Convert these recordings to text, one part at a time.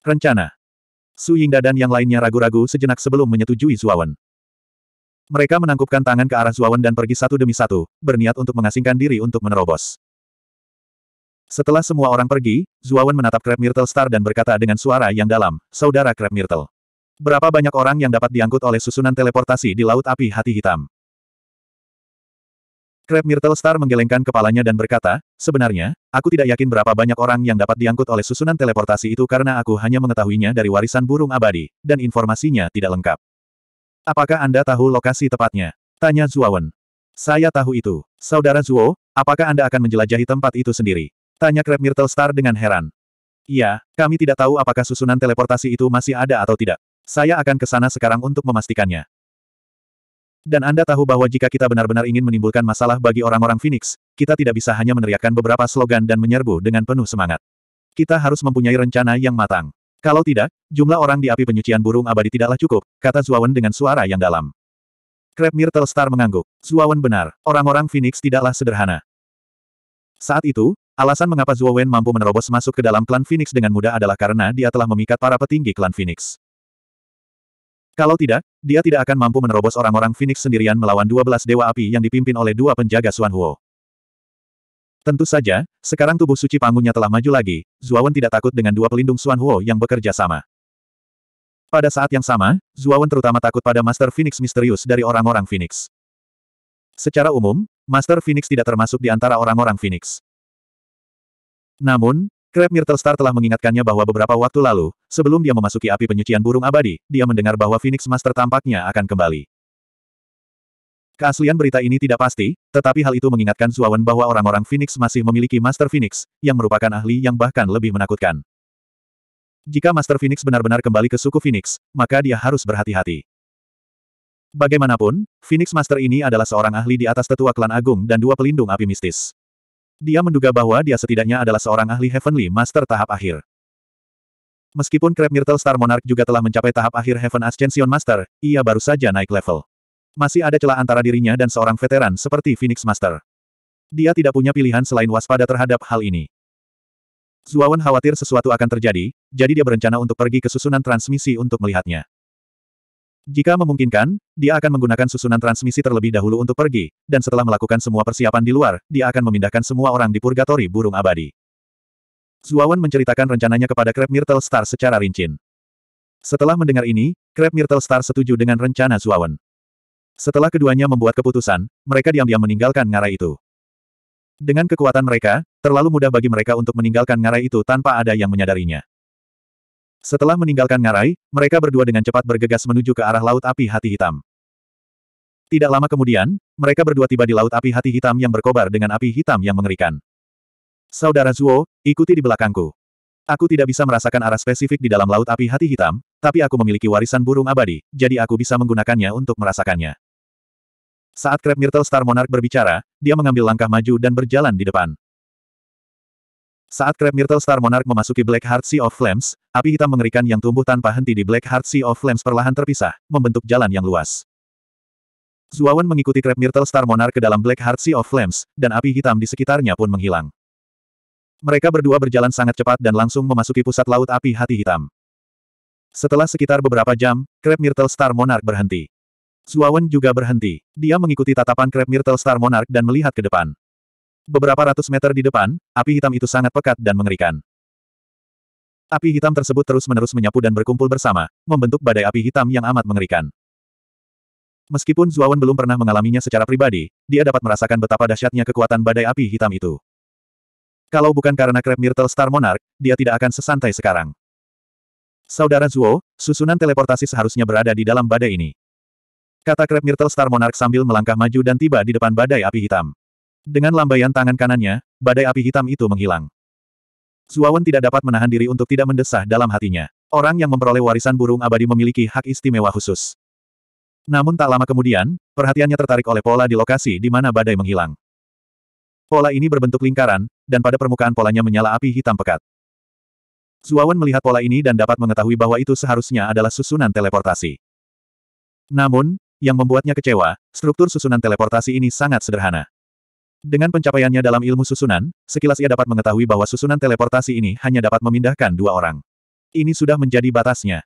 Rencana. Su Yingda dan yang lainnya ragu-ragu sejenak sebelum menyetujui Zuawan. Mereka menangkupkan tangan ke arah Zuawan dan pergi satu demi satu, berniat untuk mengasingkan diri untuk menerobos. Setelah semua orang pergi, Zuawan menatap Crab Myrtle Star dan berkata dengan suara yang dalam, Saudara Crab Myrtle. Berapa banyak orang yang dapat diangkut oleh susunan teleportasi di Laut Api Hati Hitam? Crab Myrtle Star menggelengkan kepalanya dan berkata, sebenarnya, aku tidak yakin berapa banyak orang yang dapat diangkut oleh susunan teleportasi itu karena aku hanya mengetahuinya dari warisan burung abadi, dan informasinya tidak lengkap. Apakah Anda tahu lokasi tepatnya? Tanya Zuawan. Saya tahu itu. Saudara Zuo, apakah Anda akan menjelajahi tempat itu sendiri? Tanya Crab Myrtle Star dengan heran. Iya, kami tidak tahu apakah susunan teleportasi itu masih ada atau tidak. Saya akan ke sana sekarang untuk memastikannya. Dan Anda tahu bahwa jika kita benar-benar ingin menimbulkan masalah bagi orang-orang Phoenix, kita tidak bisa hanya meneriakkan beberapa slogan dan menyerbu dengan penuh semangat. Kita harus mempunyai rencana yang matang. Kalau tidak, jumlah orang di api penyucian burung abadi tidaklah cukup, kata Zuawan dengan suara yang dalam. Crab Myrtle Star mengangguk. Zuawan benar, orang-orang Phoenix tidaklah sederhana. Saat itu, alasan mengapa Zuawan mampu menerobos masuk ke dalam klan Phoenix dengan mudah adalah karena dia telah memikat para petinggi klan Phoenix. Kalau tidak, dia tidak akan mampu menerobos orang-orang Phoenix sendirian melawan 12 dewa api yang dipimpin oleh dua penjaga Xuan Huo. Tentu saja, sekarang tubuh suci panggungnya telah maju lagi, Zuawan tidak takut dengan dua pelindung Xuan Huo yang bekerja sama. Pada saat yang sama, Zuawan terutama takut pada Master Phoenix misterius dari orang-orang Phoenix. Secara umum, Master Phoenix tidak termasuk di antara orang-orang Phoenix. Namun, Crab Myrtle Star telah mengingatkannya bahwa beberapa waktu lalu, sebelum dia memasuki api penyucian burung abadi, dia mendengar bahwa Phoenix Master tampaknya akan kembali. Keaslian berita ini tidak pasti, tetapi hal itu mengingatkan Zuawan bahwa orang-orang Phoenix masih memiliki Master Phoenix, yang merupakan ahli yang bahkan lebih menakutkan. Jika Master Phoenix benar-benar kembali ke suku Phoenix, maka dia harus berhati-hati. Bagaimanapun, Phoenix Master ini adalah seorang ahli di atas tetua klan agung dan dua pelindung api mistis. Dia menduga bahwa dia setidaknya adalah seorang ahli Heavenly Master tahap akhir. Meskipun Crab Myrtle Star Monarch juga telah mencapai tahap akhir Heaven Ascension Master, ia baru saja naik level. Masih ada celah antara dirinya dan seorang veteran seperti Phoenix Master. Dia tidak punya pilihan selain waspada terhadap hal ini. Zuawan khawatir sesuatu akan terjadi, jadi dia berencana untuk pergi ke susunan transmisi untuk melihatnya. Jika memungkinkan, dia akan menggunakan susunan transmisi terlebih dahulu untuk pergi, dan setelah melakukan semua persiapan di luar, dia akan memindahkan semua orang di purgatori burung abadi. Zuawan menceritakan rencananya kepada Crab Myrtle Star secara rinci. Setelah mendengar ini, Crab Myrtle Star setuju dengan rencana Zuawan. Setelah keduanya membuat keputusan, mereka diam-diam meninggalkan ngarai itu. Dengan kekuatan mereka, terlalu mudah bagi mereka untuk meninggalkan ngarai itu tanpa ada yang menyadarinya. Setelah meninggalkan Ngarai, mereka berdua dengan cepat bergegas menuju ke arah Laut Api Hati Hitam. Tidak lama kemudian, mereka berdua tiba di Laut Api Hati Hitam yang berkobar dengan api hitam yang mengerikan. Saudara Zuo, ikuti di belakangku. Aku tidak bisa merasakan arah spesifik di dalam Laut Api Hati Hitam, tapi aku memiliki warisan burung abadi, jadi aku bisa menggunakannya untuk merasakannya. Saat Crab Myrtle Star Monarch berbicara, dia mengambil langkah maju dan berjalan di depan. Saat Crab Myrtle Star Monarch memasuki Black Heart Sea of Flames, api hitam mengerikan yang tumbuh tanpa henti di Black Heart Sea of Flames perlahan terpisah, membentuk jalan yang luas. Zuawan mengikuti Crab Myrtle Star Monarch ke dalam Black Heart Sea of Flames, dan api hitam di sekitarnya pun menghilang. Mereka berdua berjalan sangat cepat dan langsung memasuki pusat laut api hati hitam. Setelah sekitar beberapa jam, Crab Myrtle Star Monarch berhenti. Zuawan juga berhenti. Dia mengikuti tatapan Crab Myrtle Star Monarch dan melihat ke depan. Beberapa ratus meter di depan, api hitam itu sangat pekat dan mengerikan. Api hitam tersebut terus-menerus menyapu dan berkumpul bersama, membentuk badai api hitam yang amat mengerikan. Meskipun Zuawan belum pernah mengalaminya secara pribadi, dia dapat merasakan betapa dahsyatnya kekuatan badai api hitam itu. Kalau bukan karena Crab Myrtle Star Monarch, dia tidak akan sesantai sekarang. Saudara Zuo, susunan teleportasi seharusnya berada di dalam badai ini. Kata Crab Myrtle Star Monarch sambil melangkah maju dan tiba di depan badai api hitam. Dengan lambaian tangan kanannya, badai api hitam itu menghilang. Zuawan tidak dapat menahan diri untuk tidak mendesah dalam hatinya. Orang yang memperoleh warisan burung abadi memiliki hak istimewa khusus. Namun tak lama kemudian, perhatiannya tertarik oleh pola di lokasi di mana badai menghilang. Pola ini berbentuk lingkaran, dan pada permukaan polanya menyala api hitam pekat. Zuawan melihat pola ini dan dapat mengetahui bahwa itu seharusnya adalah susunan teleportasi. Namun, yang membuatnya kecewa, struktur susunan teleportasi ini sangat sederhana. Dengan pencapaiannya dalam ilmu susunan, sekilas ia dapat mengetahui bahwa susunan teleportasi ini hanya dapat memindahkan dua orang. Ini sudah menjadi batasnya.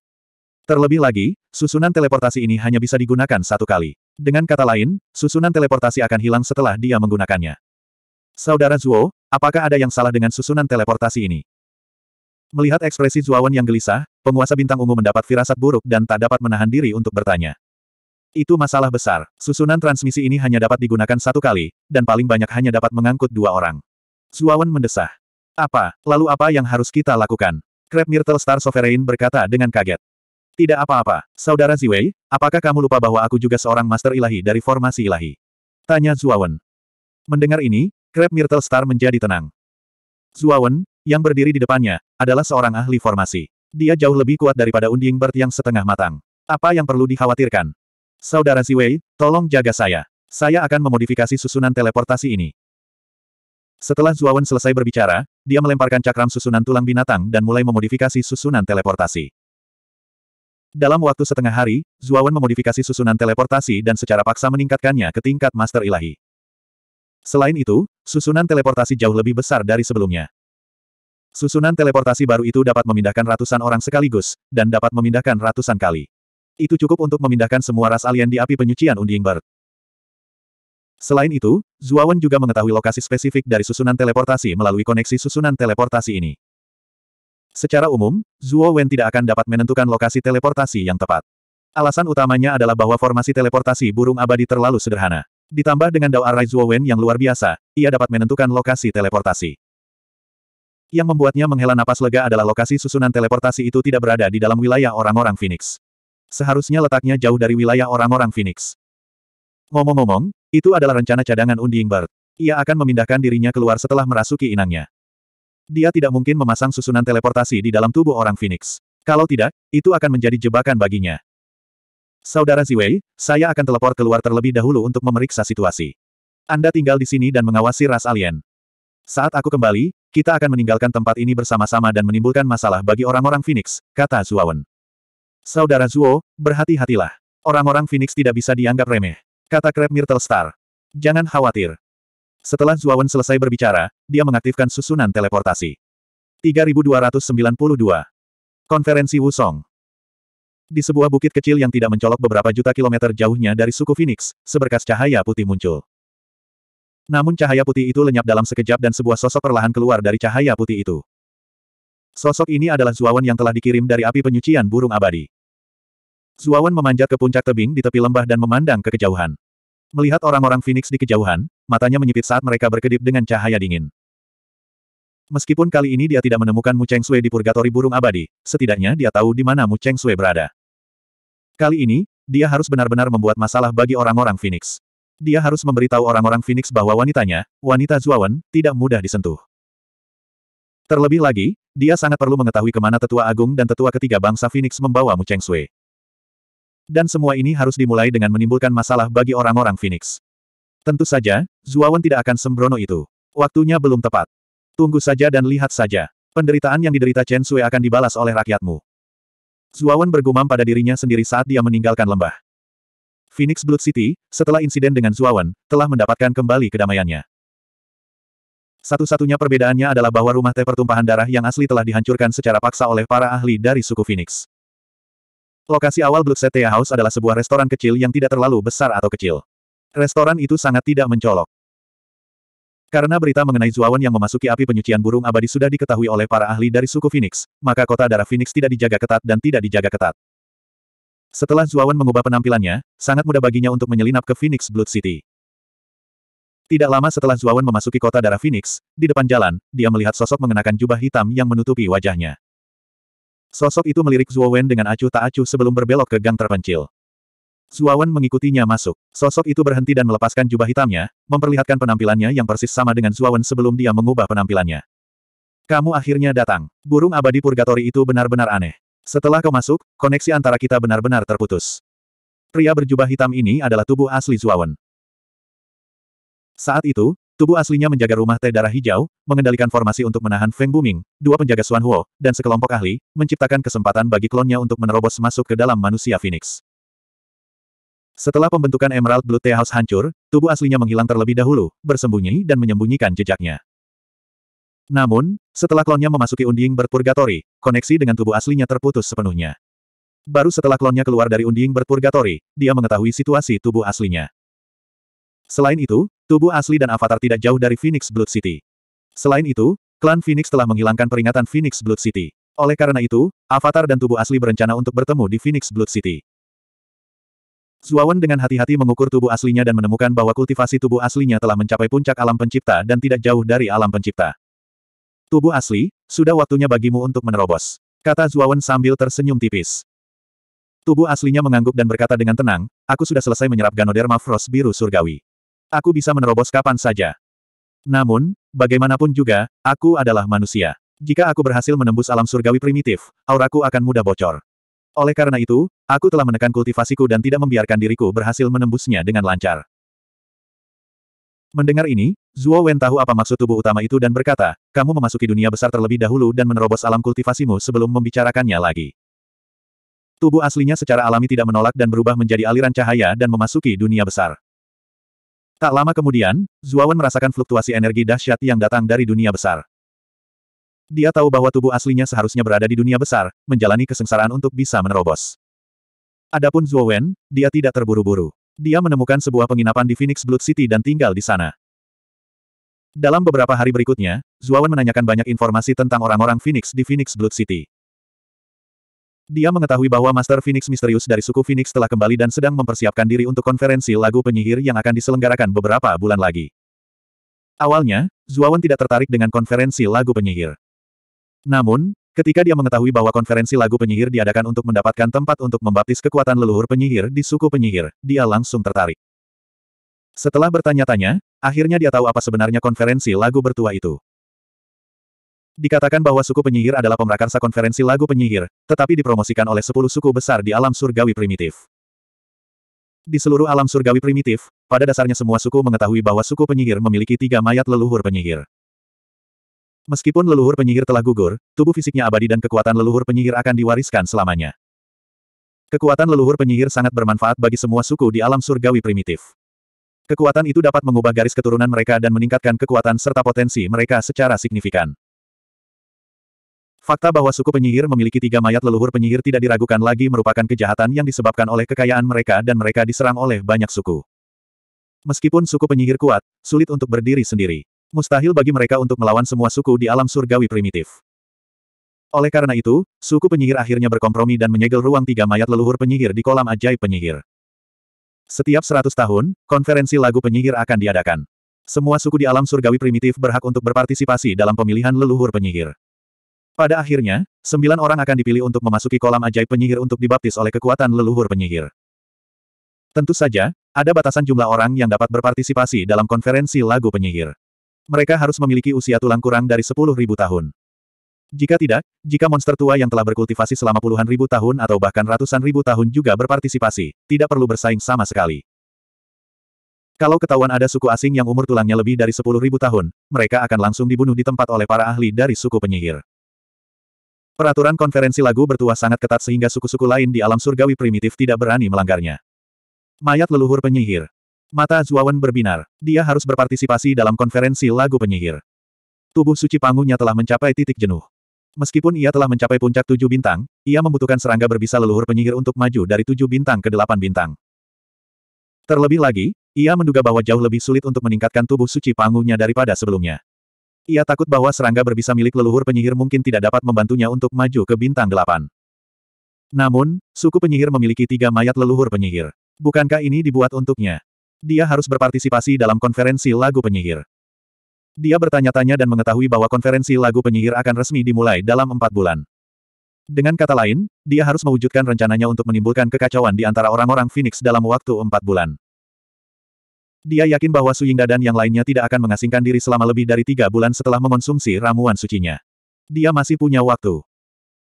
Terlebih lagi, susunan teleportasi ini hanya bisa digunakan satu kali. Dengan kata lain, susunan teleportasi akan hilang setelah dia menggunakannya. Saudara Zuo, apakah ada yang salah dengan susunan teleportasi ini? Melihat ekspresi Zuawan yang gelisah, penguasa bintang ungu mendapat firasat buruk dan tak dapat menahan diri untuk bertanya. Itu masalah besar. Susunan transmisi ini hanya dapat digunakan satu kali, dan paling banyak hanya dapat mengangkut dua orang. Zuawan mendesah. Apa, lalu apa yang harus kita lakukan? Crab Myrtle Star Sovereign berkata dengan kaget. Tidak apa-apa, Saudara Ziwei, apakah kamu lupa bahwa aku juga seorang master ilahi dari formasi ilahi? Tanya Zuawan. Mendengar ini, Crab Myrtle Star menjadi tenang. Zuawan, yang berdiri di depannya, adalah seorang ahli formasi. Dia jauh lebih kuat daripada unding Bert yang setengah matang. Apa yang perlu dikhawatirkan? Saudara Ziwei, tolong jaga saya. Saya akan memodifikasi susunan teleportasi ini. Setelah Zuawan selesai berbicara, dia melemparkan cakram susunan tulang binatang dan mulai memodifikasi susunan teleportasi. Dalam waktu setengah hari, Zuawan memodifikasi susunan teleportasi dan secara paksa meningkatkannya ke tingkat Master Ilahi. Selain itu, susunan teleportasi jauh lebih besar dari sebelumnya. Susunan teleportasi baru itu dapat memindahkan ratusan orang sekaligus, dan dapat memindahkan ratusan kali. Itu cukup untuk memindahkan semua ras alien di api penyucian Bird. Selain itu, Zuawan juga mengetahui lokasi spesifik dari susunan teleportasi melalui koneksi susunan teleportasi ini. Secara umum, Zuo tidak akan dapat menentukan lokasi teleportasi yang tepat. Alasan utamanya adalah bahwa formasi teleportasi burung abadi terlalu sederhana. Ditambah dengan Dao Arai Zuo yang luar biasa, ia dapat menentukan lokasi teleportasi. Yang membuatnya menghela napas lega adalah lokasi susunan teleportasi itu tidak berada di dalam wilayah orang-orang Phoenix seharusnya letaknya jauh dari wilayah orang-orang Phoenix. Ngomong-ngomong, itu adalah rencana cadangan Undying Bird. Ia akan memindahkan dirinya keluar setelah merasuki inangnya. Dia tidak mungkin memasang susunan teleportasi di dalam tubuh orang Phoenix. Kalau tidak, itu akan menjadi jebakan baginya. Saudara Ziwei, saya akan teleport keluar terlebih dahulu untuk memeriksa situasi. Anda tinggal di sini dan mengawasi ras alien. Saat aku kembali, kita akan meninggalkan tempat ini bersama-sama dan menimbulkan masalah bagi orang-orang Phoenix, kata Zuawan. Saudara Zuo, berhati-hatilah. Orang-orang Phoenix tidak bisa dianggap remeh. Kata Crab Myrtle Star. Jangan khawatir. Setelah Zuawan selesai berbicara, dia mengaktifkan susunan teleportasi. 3292. Konferensi Wusong. Di sebuah bukit kecil yang tidak mencolok beberapa juta kilometer jauhnya dari suku Phoenix, seberkas cahaya putih muncul. Namun cahaya putih itu lenyap dalam sekejap dan sebuah sosok perlahan keluar dari cahaya putih itu. Sosok ini adalah Zuawan yang telah dikirim dari api penyucian burung abadi. Zuawan memanjat ke puncak tebing di tepi lembah dan memandang ke kejauhan. Melihat orang-orang Phoenix di kejauhan, matanya menyipit saat mereka berkedip dengan cahaya dingin. Meskipun kali ini dia tidak menemukan Mu Cheng Sui di purgatori burung abadi, setidaknya dia tahu di mana Mu Cheng Sui berada. Kali ini, dia harus benar-benar membuat masalah bagi orang-orang Phoenix. Dia harus memberitahu orang-orang Phoenix bahwa wanitanya, wanita Zuawan, tidak mudah disentuh. Terlebih lagi, dia sangat perlu mengetahui kemana tetua agung dan tetua ketiga bangsa Phoenix membawa Mu Cheng Sui. Dan semua ini harus dimulai dengan menimbulkan masalah bagi orang-orang Phoenix. Tentu saja, Zuawan tidak akan sembrono itu. Waktunya belum tepat. Tunggu saja dan lihat saja. Penderitaan yang diderita Chen Sui akan dibalas oleh rakyatmu. Zuawan bergumam pada dirinya sendiri saat dia meninggalkan lembah. Phoenix Blood City, setelah insiden dengan Zuawan, telah mendapatkan kembali kedamaiannya. Satu-satunya perbedaannya adalah bahwa rumah teh pertumpahan darah yang asli telah dihancurkan secara paksa oleh para ahli dari suku Phoenix. Lokasi awal Bloodset Setea House adalah sebuah restoran kecil yang tidak terlalu besar atau kecil. Restoran itu sangat tidak mencolok. Karena berita mengenai Zuawan yang memasuki api penyucian burung abadi sudah diketahui oleh para ahli dari suku Phoenix, maka kota darah Phoenix tidak dijaga ketat dan tidak dijaga ketat. Setelah Zuawan mengubah penampilannya, sangat mudah baginya untuk menyelinap ke Phoenix Blood City. Tidak lama setelah Zuawan memasuki kota darah Phoenix, di depan jalan, dia melihat sosok mengenakan jubah hitam yang menutupi wajahnya. Sosok itu melirik Wen dengan acuh tak acuh sebelum berbelok ke gang terpencil. Wen mengikutinya masuk. Sosok itu berhenti dan melepaskan jubah hitamnya, memperlihatkan penampilannya yang persis sama dengan Wen sebelum dia mengubah penampilannya. Kamu akhirnya datang. Burung abadi purgatori itu benar-benar aneh. Setelah kau masuk, koneksi antara kita benar-benar terputus. Pria berjubah hitam ini adalah tubuh asli Wen. Saat itu, Tubuh aslinya menjaga rumah teh darah hijau, mengendalikan formasi untuk menahan Feng Buming, dua penjaga Swan Huo, dan sekelompok ahli, menciptakan kesempatan bagi klonnya untuk menerobos masuk ke dalam manusia Phoenix. Setelah pembentukan Emerald Blue Tea House hancur, tubuh aslinya menghilang terlebih dahulu, bersembunyi dan menyembunyikan jejaknya. Namun, setelah klonnya memasuki unding Berpurgatory, koneksi dengan tubuh aslinya terputus sepenuhnya. Baru setelah klonnya keluar dari unding Berpurgatory, dia mengetahui situasi tubuh aslinya. Selain itu, Tubuh asli dan avatar tidak jauh dari Phoenix Blood City. Selain itu, klan Phoenix telah menghilangkan peringatan Phoenix Blood City. Oleh karena itu, avatar dan tubuh asli berencana untuk bertemu di Phoenix Blood City. Zuawan dengan hati-hati mengukur tubuh aslinya dan menemukan bahwa kultivasi tubuh aslinya telah mencapai puncak alam pencipta dan tidak jauh dari alam pencipta. Tubuh asli, sudah waktunya bagimu untuk menerobos. Kata Zuawan sambil tersenyum tipis. Tubuh aslinya mengangguk dan berkata dengan tenang, aku sudah selesai menyerap Ganoderma Frost biru surgawi aku bisa menerobos kapan saja. Namun, bagaimanapun juga, aku adalah manusia. Jika aku berhasil menembus alam surgawi primitif, auraku akan mudah bocor. Oleh karena itu, aku telah menekan kultivasiku dan tidak membiarkan diriku berhasil menembusnya dengan lancar. Mendengar ini, Zuo Wen tahu apa maksud tubuh utama itu dan berkata, kamu memasuki dunia besar terlebih dahulu dan menerobos alam kultivasimu sebelum membicarakannya lagi. Tubuh aslinya secara alami tidak menolak dan berubah menjadi aliran cahaya dan memasuki dunia besar. Tak lama kemudian, Zuawan merasakan fluktuasi energi dahsyat yang datang dari dunia besar. Dia tahu bahwa tubuh aslinya seharusnya berada di dunia besar, menjalani kesengsaraan untuk bisa menerobos. Adapun Zuowen, dia tidak terburu-buru. Dia menemukan sebuah penginapan di Phoenix Blood City dan tinggal di sana. Dalam beberapa hari berikutnya, Zuawan menanyakan banyak informasi tentang orang-orang Phoenix di Phoenix Blood City. Dia mengetahui bahwa Master Phoenix misterius dari suku Phoenix telah kembali dan sedang mempersiapkan diri untuk konferensi lagu penyihir yang akan diselenggarakan beberapa bulan lagi. Awalnya, Zuawan tidak tertarik dengan konferensi lagu penyihir. Namun, ketika dia mengetahui bahwa konferensi lagu penyihir diadakan untuk mendapatkan tempat untuk membaptis kekuatan leluhur penyihir di suku penyihir, dia langsung tertarik. Setelah bertanya-tanya, akhirnya dia tahu apa sebenarnya konferensi lagu bertua itu. Dikatakan bahwa suku penyihir adalah pemrakarsa konferensi lagu penyihir, tetapi dipromosikan oleh sepuluh suku besar di alam surgawi primitif. Di seluruh alam surgawi primitif, pada dasarnya semua suku mengetahui bahwa suku penyihir memiliki tiga mayat leluhur penyihir. Meskipun leluhur penyihir telah gugur, tubuh fisiknya abadi dan kekuatan leluhur penyihir akan diwariskan selamanya. Kekuatan leluhur penyihir sangat bermanfaat bagi semua suku di alam surgawi primitif. Kekuatan itu dapat mengubah garis keturunan mereka dan meningkatkan kekuatan serta potensi mereka secara signifikan. Fakta bahwa suku penyihir memiliki tiga mayat leluhur penyihir tidak diragukan lagi merupakan kejahatan yang disebabkan oleh kekayaan mereka dan mereka diserang oleh banyak suku. Meskipun suku penyihir kuat, sulit untuk berdiri sendiri. Mustahil bagi mereka untuk melawan semua suku di alam surgawi primitif. Oleh karena itu, suku penyihir akhirnya berkompromi dan menyegel ruang tiga mayat leluhur penyihir di kolam ajaib penyihir. Setiap seratus tahun, konferensi lagu penyihir akan diadakan. Semua suku di alam surgawi primitif berhak untuk berpartisipasi dalam pemilihan leluhur penyihir. Pada akhirnya, sembilan orang akan dipilih untuk memasuki kolam ajaib penyihir untuk dibaptis oleh kekuatan leluhur penyihir. Tentu saja, ada batasan jumlah orang yang dapat berpartisipasi dalam konferensi lagu penyihir. Mereka harus memiliki usia tulang kurang dari sepuluh ribu tahun. Jika tidak, jika monster tua yang telah berkultivasi selama puluhan ribu tahun atau bahkan ratusan ribu tahun juga berpartisipasi, tidak perlu bersaing sama sekali. Kalau ketahuan ada suku asing yang umur tulangnya lebih dari sepuluh ribu tahun, mereka akan langsung dibunuh di tempat oleh para ahli dari suku penyihir. Peraturan konferensi lagu bertuah sangat ketat sehingga suku-suku lain di alam surgawi primitif tidak berani melanggarnya. Mayat leluhur penyihir. Mata Zuawan berbinar. Dia harus berpartisipasi dalam konferensi lagu penyihir. Tubuh suci pangunya telah mencapai titik jenuh. Meskipun ia telah mencapai puncak tujuh bintang, ia membutuhkan serangga berbisa leluhur penyihir untuk maju dari tujuh bintang ke delapan bintang. Terlebih lagi, ia menduga bahwa jauh lebih sulit untuk meningkatkan tubuh suci pangunya daripada sebelumnya. Ia takut bahwa serangga berbisa milik leluhur penyihir mungkin tidak dapat membantunya untuk maju ke bintang delapan. Namun, suku penyihir memiliki tiga mayat leluhur penyihir. Bukankah ini dibuat untuknya? Dia harus berpartisipasi dalam konferensi lagu penyihir. Dia bertanya-tanya dan mengetahui bahwa konferensi lagu penyihir akan resmi dimulai dalam empat bulan. Dengan kata lain, dia harus mewujudkan rencananya untuk menimbulkan kekacauan di antara orang-orang Phoenix dalam waktu empat bulan. Dia yakin bahwa Suyingda dan yang lainnya tidak akan mengasingkan diri selama lebih dari tiga bulan setelah mengonsumsi ramuan sucinya. Dia masih punya waktu.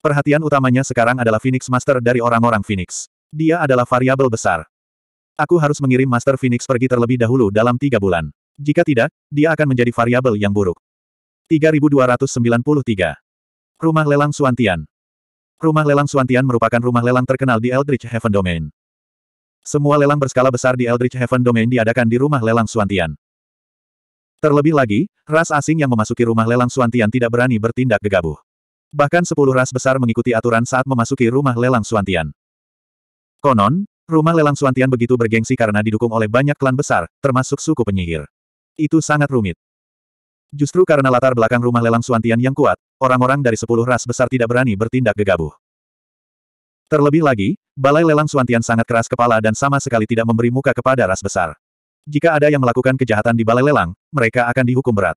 Perhatian utamanya sekarang adalah Phoenix Master dari orang-orang Phoenix. Dia adalah variabel besar. Aku harus mengirim Master Phoenix pergi terlebih dahulu dalam tiga bulan. Jika tidak, dia akan menjadi variabel yang buruk. 3293. Rumah Lelang Suantian Rumah Lelang Suantian merupakan rumah lelang terkenal di Eldritch Heaven Domain. Semua lelang berskala besar di Eldritch Heaven Domain diadakan di rumah lelang Suantian. Terlebih lagi, ras asing yang memasuki rumah lelang Suantian tidak berani bertindak gegabah. Bahkan sepuluh ras besar mengikuti aturan saat memasuki rumah lelang Suantian. Konon, rumah lelang Suantian begitu bergengsi karena didukung oleh banyak klan besar, termasuk suku penyihir. Itu sangat rumit. Justru karena latar belakang rumah lelang Suantian yang kuat, orang-orang dari sepuluh ras besar tidak berani bertindak gegabah. Terlebih lagi, Balai Lelang Suantian sangat keras kepala dan sama sekali tidak memberi muka kepada ras besar. Jika ada yang melakukan kejahatan di Balai Lelang, mereka akan dihukum berat.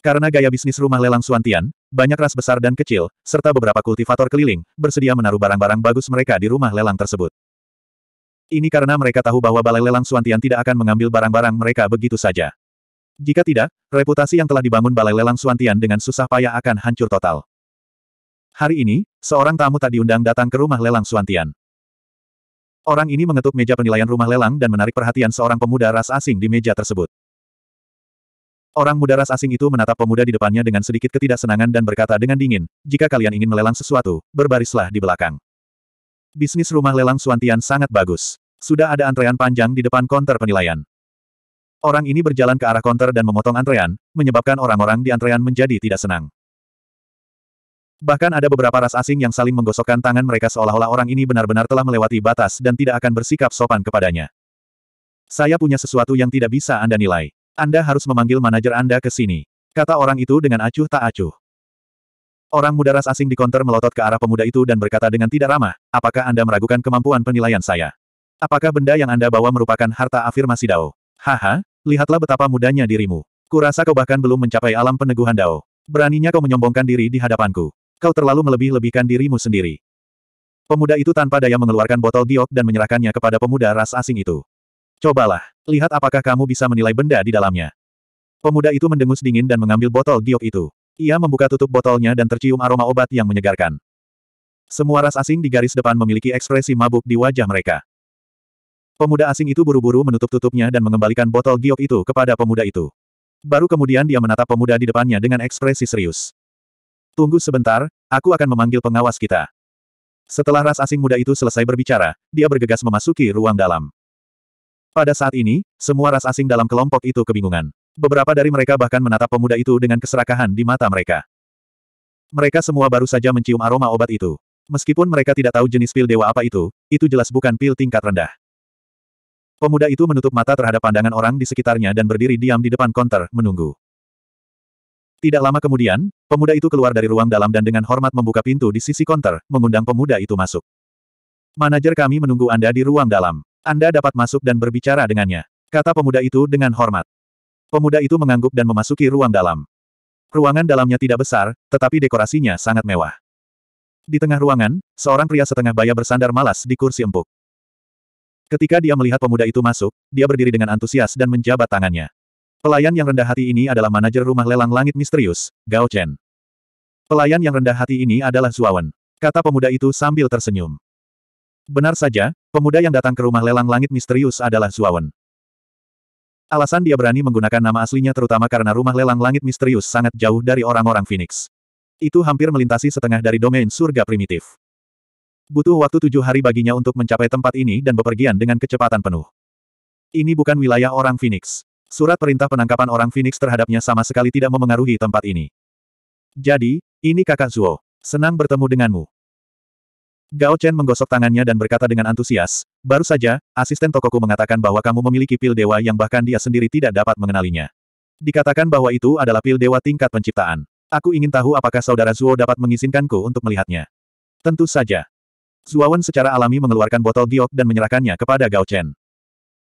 Karena gaya bisnis rumah lelang Suantian, banyak ras besar dan kecil, serta beberapa kultivator keliling, bersedia menaruh barang-barang bagus mereka di rumah lelang tersebut. Ini karena mereka tahu bahwa Balai Lelang Suantian tidak akan mengambil barang-barang mereka begitu saja. Jika tidak, reputasi yang telah dibangun Balai Lelang Suantian dengan susah payah akan hancur total. Hari ini, seorang tamu tak diundang datang ke rumah lelang Suantian. Orang ini mengetuk meja penilaian rumah lelang dan menarik perhatian seorang pemuda ras asing di meja tersebut. Orang muda ras asing itu menatap pemuda di depannya dengan sedikit ketidaksenangan dan berkata dengan dingin, jika kalian ingin melelang sesuatu, berbarislah di belakang. Bisnis rumah lelang Suantian sangat bagus. Sudah ada antrean panjang di depan konter penilaian. Orang ini berjalan ke arah konter dan memotong antrean, menyebabkan orang-orang di antrean menjadi tidak senang. Bahkan ada beberapa ras asing yang saling menggosokkan tangan mereka seolah-olah orang ini benar-benar telah melewati batas dan tidak akan bersikap sopan kepadanya. Saya punya sesuatu yang tidak bisa Anda nilai. Anda harus memanggil manajer Anda ke sini. Kata orang itu dengan acuh tak acuh. Orang muda ras asing di konter melotot ke arah pemuda itu dan berkata dengan tidak ramah, apakah Anda meragukan kemampuan penilaian saya? Apakah benda yang Anda bawa merupakan harta afirmasi Dao? Haha, lihatlah betapa mudanya dirimu. Kurasa kau bahkan belum mencapai alam peneguhan Dao. Beraninya kau menyombongkan diri di hadapanku. Kau terlalu melebih-lebihkan dirimu sendiri. Pemuda itu tanpa daya mengeluarkan botol giok dan menyerahkannya kepada pemuda ras asing itu. Cobalah, lihat apakah kamu bisa menilai benda di dalamnya. Pemuda itu mendengus dingin dan mengambil botol giok itu. Ia membuka tutup botolnya dan tercium aroma obat yang menyegarkan. Semua ras asing di garis depan memiliki ekspresi mabuk di wajah mereka. Pemuda asing itu buru-buru menutup tutupnya dan mengembalikan botol giok itu kepada pemuda itu. Baru kemudian dia menatap pemuda di depannya dengan ekspresi serius. Tunggu sebentar, aku akan memanggil pengawas kita. Setelah ras asing muda itu selesai berbicara, dia bergegas memasuki ruang dalam. Pada saat ini, semua ras asing dalam kelompok itu kebingungan. Beberapa dari mereka bahkan menatap pemuda itu dengan keserakahan di mata mereka. Mereka semua baru saja mencium aroma obat itu. Meskipun mereka tidak tahu jenis pil dewa apa itu, itu jelas bukan pil tingkat rendah. Pemuda itu menutup mata terhadap pandangan orang di sekitarnya dan berdiri diam di depan konter, menunggu. Tidak lama kemudian, pemuda itu keluar dari ruang dalam dan dengan hormat membuka pintu di sisi konter, mengundang pemuda itu masuk. Manajer kami menunggu Anda di ruang dalam. Anda dapat masuk dan berbicara dengannya. Kata pemuda itu dengan hormat. Pemuda itu mengangguk dan memasuki ruang dalam. Ruangan dalamnya tidak besar, tetapi dekorasinya sangat mewah. Di tengah ruangan, seorang pria setengah baya bersandar malas di kursi empuk. Ketika dia melihat pemuda itu masuk, dia berdiri dengan antusias dan menjabat tangannya. Pelayan yang rendah hati ini adalah manajer rumah lelang langit misterius, Gao Chen. Pelayan yang rendah hati ini adalah Zuawan, kata pemuda itu sambil tersenyum. Benar saja, pemuda yang datang ke rumah lelang langit misterius adalah Zuawan. Alasan dia berani menggunakan nama aslinya terutama karena rumah lelang langit misterius sangat jauh dari orang-orang Phoenix. Itu hampir melintasi setengah dari domain surga primitif. Butuh waktu tujuh hari baginya untuk mencapai tempat ini dan bepergian dengan kecepatan penuh. Ini bukan wilayah orang Phoenix. Surat perintah penangkapan orang Phoenix terhadapnya sama sekali tidak memengaruhi tempat ini. Jadi, ini kakak Zuo. Senang bertemu denganmu. Gao Chen menggosok tangannya dan berkata dengan antusias, baru saja, asisten tokoku mengatakan bahwa kamu memiliki pil dewa yang bahkan dia sendiri tidak dapat mengenalinya. Dikatakan bahwa itu adalah pil dewa tingkat penciptaan. Aku ingin tahu apakah saudara Zuo dapat mengizinkanku untuk melihatnya. Tentu saja. Zuawan secara alami mengeluarkan botol giok dan menyerahkannya kepada Gao Chen.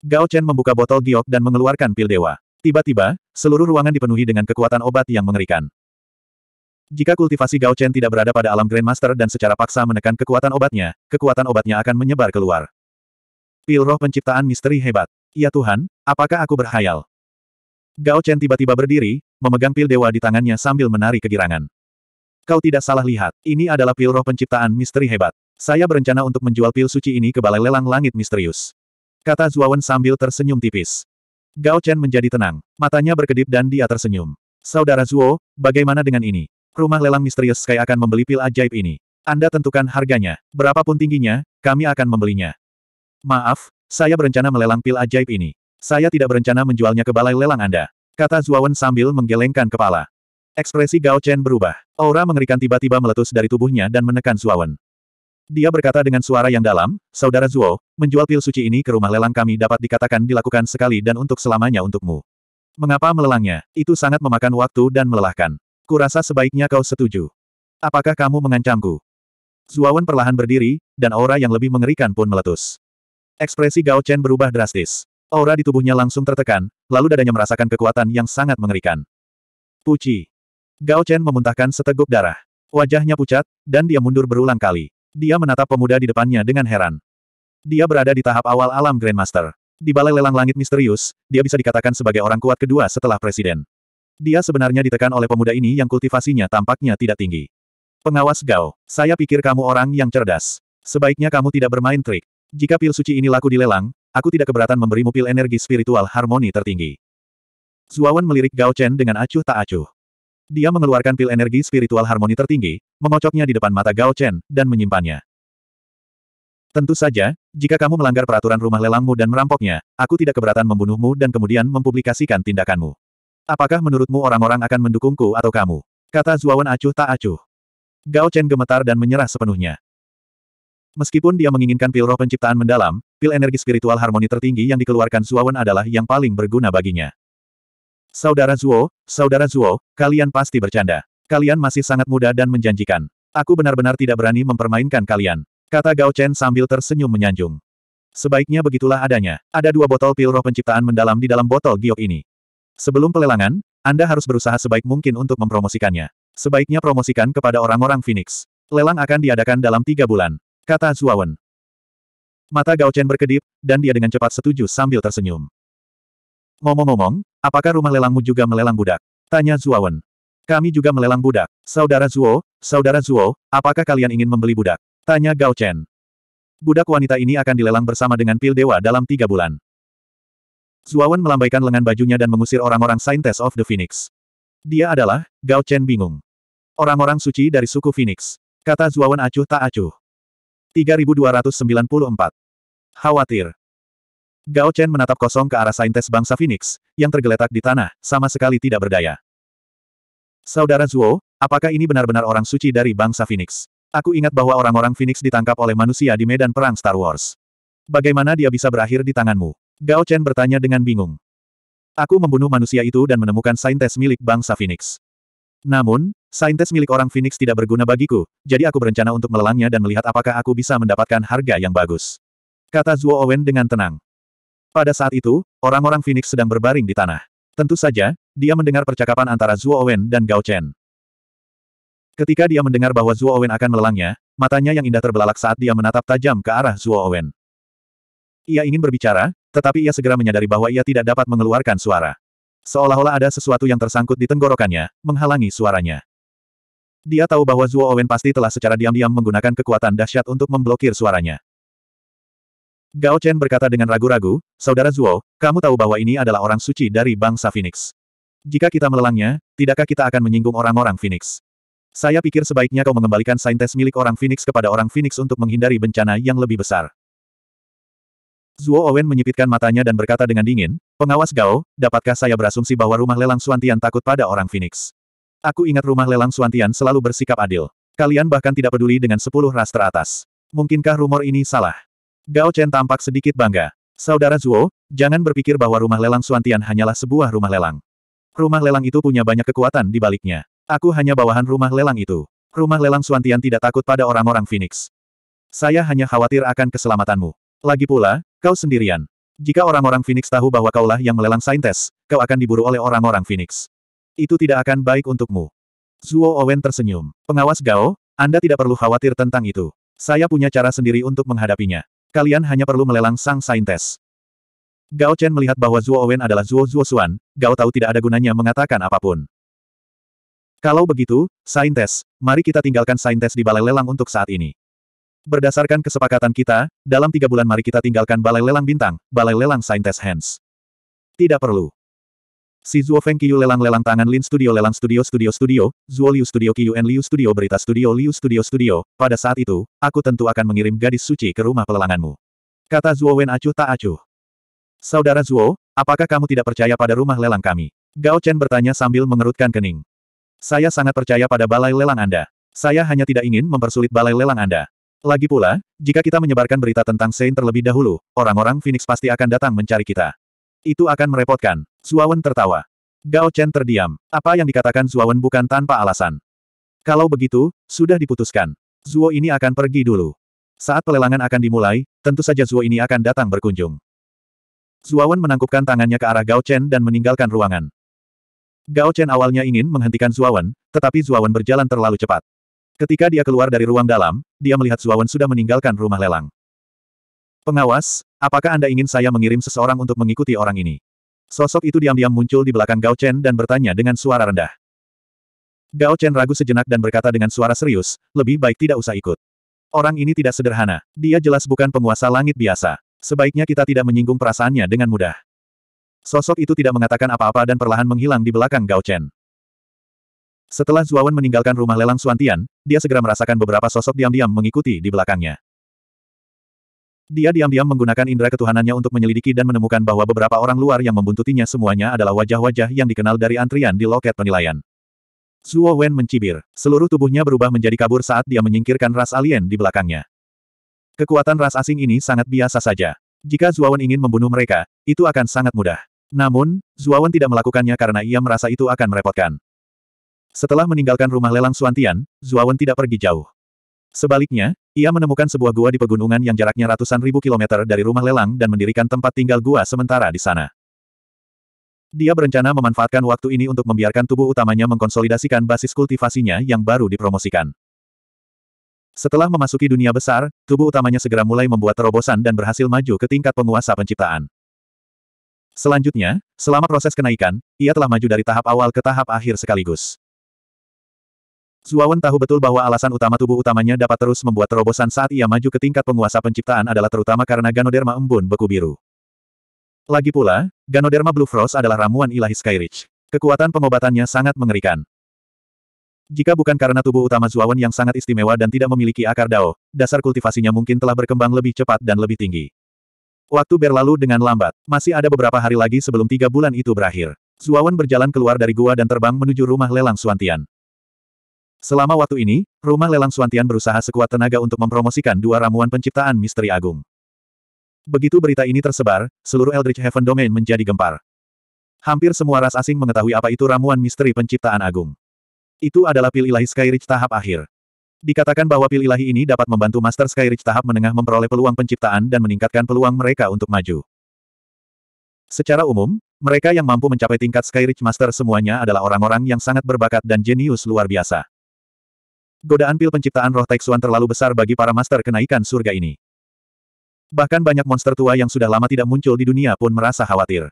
Gao Chen membuka botol giok dan mengeluarkan pil dewa. Tiba-tiba, seluruh ruangan dipenuhi dengan kekuatan obat yang mengerikan. Jika kultivasi Gao Chen tidak berada pada alam Grandmaster dan secara paksa menekan kekuatan obatnya, kekuatan obatnya akan menyebar keluar. Pil roh penciptaan misteri hebat. Ya Tuhan, apakah aku berhayal? Gao Chen tiba-tiba berdiri, memegang pil dewa di tangannya sambil menari kegirangan. Kau tidak salah lihat, ini adalah pil roh penciptaan misteri hebat. Saya berencana untuk menjual pil suci ini ke Balai Lelang Langit Misterius. Kata Zuawan sambil tersenyum tipis. Gao Chen menjadi tenang. Matanya berkedip dan dia tersenyum. Saudara Zuo, bagaimana dengan ini? Rumah lelang misterius Sky akan membeli pil ajaib ini. Anda tentukan harganya. Berapapun tingginya, kami akan membelinya. Maaf, saya berencana melelang pil ajaib ini. Saya tidak berencana menjualnya ke balai lelang Anda. Kata Zuawan sambil menggelengkan kepala. Ekspresi Gao Chen berubah. Aura mengerikan tiba-tiba meletus dari tubuhnya dan menekan Zuawan. Dia berkata dengan suara yang dalam, Saudara Zuo, menjual pil suci ini ke rumah lelang kami dapat dikatakan dilakukan sekali dan untuk selamanya untukmu. Mengapa melelangnya? Itu sangat memakan waktu dan melelahkan. Kurasa sebaiknya kau setuju. Apakah kamu mengancamku? Zuawan perlahan berdiri, dan aura yang lebih mengerikan pun meletus. Ekspresi Gao Chen berubah drastis. Aura di tubuhnya langsung tertekan, lalu dadanya merasakan kekuatan yang sangat mengerikan. Puci. Gao Chen memuntahkan seteguk darah. Wajahnya pucat, dan dia mundur berulang kali. Dia menatap pemuda di depannya dengan heran. Dia berada di tahap awal alam Grandmaster. Di balai lelang langit misterius, dia bisa dikatakan sebagai orang kuat kedua setelah presiden. Dia sebenarnya ditekan oleh pemuda ini yang kultivasinya tampaknya tidak tinggi. Pengawas Gao, saya pikir kamu orang yang cerdas. Sebaiknya kamu tidak bermain trik. Jika pil suci ini laku di lelang, aku tidak keberatan memberimu pil energi spiritual harmoni tertinggi. Zuawan melirik Gao Chen dengan acuh tak acuh. Dia mengeluarkan pil energi spiritual harmoni tertinggi, mengocoknya di depan mata Gao Chen, dan menyimpannya. Tentu saja, jika kamu melanggar peraturan rumah lelangmu dan merampoknya, aku tidak keberatan membunuhmu dan kemudian mempublikasikan tindakanmu. Apakah menurutmu orang-orang akan mendukungku atau kamu? Kata Zuawan acuh tak acuh. Gao Chen gemetar dan menyerah sepenuhnya. Meskipun dia menginginkan pil roh penciptaan mendalam, pil energi spiritual harmoni tertinggi yang dikeluarkan Zuawan adalah yang paling berguna baginya. Saudara Zuo, Saudara Zuo, kalian pasti bercanda. Kalian masih sangat muda dan menjanjikan. Aku benar-benar tidak berani mempermainkan kalian. Kata Gao Chen sambil tersenyum menyanjung. Sebaiknya begitulah adanya. Ada dua botol pil roh penciptaan mendalam di dalam botol giok ini. Sebelum pelelangan, Anda harus berusaha sebaik mungkin untuk mempromosikannya. Sebaiknya promosikan kepada orang-orang Phoenix. Lelang akan diadakan dalam tiga bulan. Kata Zuawan. Mata Gao Chen berkedip, dan dia dengan cepat setuju sambil tersenyum. Ngomong-ngomong, Apakah rumah lelangmu juga melelang budak? Tanya Zuawan. Kami juga melelang budak. Saudara Zuo, Saudara Zuo, apakah kalian ingin membeli budak? Tanya Gao Chen. Budak wanita ini akan dilelang bersama dengan pil dewa dalam tiga bulan. Zuawan melambaikan lengan bajunya dan mengusir orang-orang Saintes of the Phoenix. Dia adalah, Gao Chen bingung. Orang-orang suci dari suku Phoenix. Kata Zuawan acuh tak acuh. 3294. Khawatir. Gao Chen menatap kosong ke arah saintes bangsa Phoenix, yang tergeletak di tanah, sama sekali tidak berdaya. Saudara Zuo, apakah ini benar-benar orang suci dari bangsa Phoenix? Aku ingat bahwa orang-orang Phoenix ditangkap oleh manusia di medan perang Star Wars. Bagaimana dia bisa berakhir di tanganmu? Gao Chen bertanya dengan bingung. Aku membunuh manusia itu dan menemukan saintes milik bangsa Phoenix. Namun, saintes milik orang Phoenix tidak berguna bagiku, jadi aku berencana untuk melelangnya dan melihat apakah aku bisa mendapatkan harga yang bagus. Kata Zuo Owen dengan tenang. Pada saat itu, orang-orang Phoenix sedang berbaring di tanah. Tentu saja, dia mendengar percakapan antara Zhuo Owen dan Gao Chen. Ketika dia mendengar bahwa Zhuo Owen akan melelangnya, matanya yang indah terbelalak saat dia menatap tajam ke arah Zhuo Owen. Ia ingin berbicara, tetapi ia segera menyadari bahwa ia tidak dapat mengeluarkan suara. Seolah-olah ada sesuatu yang tersangkut di tenggorokannya, menghalangi suaranya. Dia tahu bahwa Zhuo Owen pasti telah secara diam-diam menggunakan kekuatan dahsyat untuk memblokir suaranya. Gao Chen berkata dengan ragu-ragu, Saudara Zuo, kamu tahu bahwa ini adalah orang suci dari bangsa Phoenix. Jika kita melelangnya, tidakkah kita akan menyinggung orang-orang Phoenix? Saya pikir sebaiknya kau mengembalikan saintes milik orang Phoenix kepada orang Phoenix untuk menghindari bencana yang lebih besar. Zuo Owen menyipitkan matanya dan berkata dengan dingin, Pengawas Gao, dapatkah saya berasumsi bahwa rumah lelang Suantian takut pada orang Phoenix? Aku ingat rumah lelang Suantian selalu bersikap adil. Kalian bahkan tidak peduli dengan sepuluh ras teratas. Mungkinkah rumor ini salah? Gao Chen tampak sedikit bangga. Saudara Zuo, jangan berpikir bahwa rumah lelang Suantian hanyalah sebuah rumah lelang. Rumah lelang itu punya banyak kekuatan di baliknya. Aku hanya bawahan rumah lelang itu. Rumah lelang Suantian tidak takut pada orang-orang Phoenix. Saya hanya khawatir akan keselamatanmu. Lagi pula, kau sendirian. Jika orang-orang Phoenix tahu bahwa kaulah yang melelang Saintes, kau akan diburu oleh orang-orang Phoenix. Itu tidak akan baik untukmu. Zuo Owen tersenyum. Pengawas Gao, Anda tidak perlu khawatir tentang itu. Saya punya cara sendiri untuk menghadapinya. Kalian hanya perlu melelang sang saintes. Gao Chen melihat bahwa Zuo Wen adalah Zuo Zuo Xuan, Gao tahu tidak ada gunanya mengatakan apapun. Kalau begitu, saintes, mari kita tinggalkan saintes di balai lelang untuk saat ini. Berdasarkan kesepakatan kita, dalam tiga bulan mari kita tinggalkan balai lelang bintang, balai lelang saintes hands. Tidak perlu. Si Zhuo Feng Qiu lelang-lelang tangan Lin Studio lelang Studio Studio Studio, Zuo Liu Studio Qiu and Liu Studio Berita Studio Liu Studio Studio, pada saat itu, aku tentu akan mengirim gadis suci ke rumah pelelanganmu. Kata Zhuo Wen acuh tak acuh. Saudara Zuo, apakah kamu tidak percaya pada rumah lelang kami? Gao Chen bertanya sambil mengerutkan kening. Saya sangat percaya pada balai lelang Anda. Saya hanya tidak ingin mempersulit balai lelang Anda. Lagi pula, jika kita menyebarkan berita tentang Sein terlebih dahulu, orang-orang Phoenix pasti akan datang mencari kita. Itu akan merepotkan. Suawen tertawa. Gao Chen terdiam. Apa yang dikatakan Suawen bukan tanpa alasan. Kalau begitu, sudah diputuskan. Zuo ini akan pergi dulu. Saat pelelangan akan dimulai, tentu saja Zuo ini akan datang berkunjung. Zuawan menangkupkan tangannya ke arah Gao Chen dan meninggalkan ruangan. Gao Chen awalnya ingin menghentikan Zuawan, tetapi Zuawan berjalan terlalu cepat. Ketika dia keluar dari ruang dalam, dia melihat Zuawan sudah meninggalkan rumah lelang. Pengawas, apakah Anda ingin saya mengirim seseorang untuk mengikuti orang ini? Sosok itu diam-diam muncul di belakang Gao Chen dan bertanya dengan suara rendah. Gao Chen ragu sejenak dan berkata dengan suara serius, lebih baik tidak usah ikut. Orang ini tidak sederhana, dia jelas bukan penguasa langit biasa. Sebaiknya kita tidak menyinggung perasaannya dengan mudah. Sosok itu tidak mengatakan apa-apa dan perlahan menghilang di belakang Gao Chen. Setelah Zuawan meninggalkan rumah lelang Suantian, dia segera merasakan beberapa sosok diam-diam mengikuti di belakangnya. Dia diam-diam menggunakan indera ketuhanannya untuk menyelidiki dan menemukan bahwa beberapa orang luar yang membuntutinya semuanya adalah wajah-wajah yang dikenal dari antrian di loket penilaian. Zuo Wen mencibir. Seluruh tubuhnya berubah menjadi kabur saat dia menyingkirkan ras alien di belakangnya. Kekuatan ras asing ini sangat biasa saja. Jika Zuo Wen ingin membunuh mereka, itu akan sangat mudah. Namun, Zuo Wen tidak melakukannya karena ia merasa itu akan merepotkan. Setelah meninggalkan rumah lelang Suantian, Zuo Wen tidak pergi jauh. Sebaliknya, ia menemukan sebuah gua di pegunungan yang jaraknya ratusan ribu kilometer dari rumah lelang dan mendirikan tempat tinggal gua sementara di sana. Dia berencana memanfaatkan waktu ini untuk membiarkan tubuh utamanya mengkonsolidasikan basis kultivasinya yang baru dipromosikan. Setelah memasuki dunia besar, tubuh utamanya segera mulai membuat terobosan dan berhasil maju ke tingkat penguasa penciptaan. Selanjutnya, selama proses kenaikan, ia telah maju dari tahap awal ke tahap akhir sekaligus. Zuawan tahu betul bahwa alasan utama tubuh utamanya dapat terus membuat terobosan saat ia maju ke tingkat penguasa penciptaan adalah terutama karena Ganoderma embun beku biru. Lagi pula, Ganoderma Blue Frost adalah ramuan ilahi Skyridge. Kekuatan pengobatannya sangat mengerikan. Jika bukan karena tubuh utama Zuawan yang sangat istimewa dan tidak memiliki akar dao, dasar kultivasinya mungkin telah berkembang lebih cepat dan lebih tinggi. Waktu berlalu dengan lambat, masih ada beberapa hari lagi sebelum tiga bulan itu berakhir. Zuawan berjalan keluar dari gua dan terbang menuju rumah lelang Suantian. Selama waktu ini, rumah lelang Suantian berusaha sekuat tenaga untuk mempromosikan dua ramuan penciptaan misteri agung. Begitu berita ini tersebar, seluruh Eldritch Heaven Domain menjadi gempar. Hampir semua ras asing mengetahui apa itu ramuan misteri penciptaan agung. Itu adalah pil ilahi Skyridge tahap akhir. Dikatakan bahwa pil ilahi ini dapat membantu Master Skyridge tahap menengah memperoleh peluang penciptaan dan meningkatkan peluang mereka untuk maju. Secara umum, mereka yang mampu mencapai tingkat Skyridge Master semuanya adalah orang-orang yang sangat berbakat dan jenius luar biasa. Godaan pil penciptaan roh Taixuan terlalu besar bagi para master kenaikan surga ini. Bahkan banyak monster tua yang sudah lama tidak muncul di dunia pun merasa khawatir.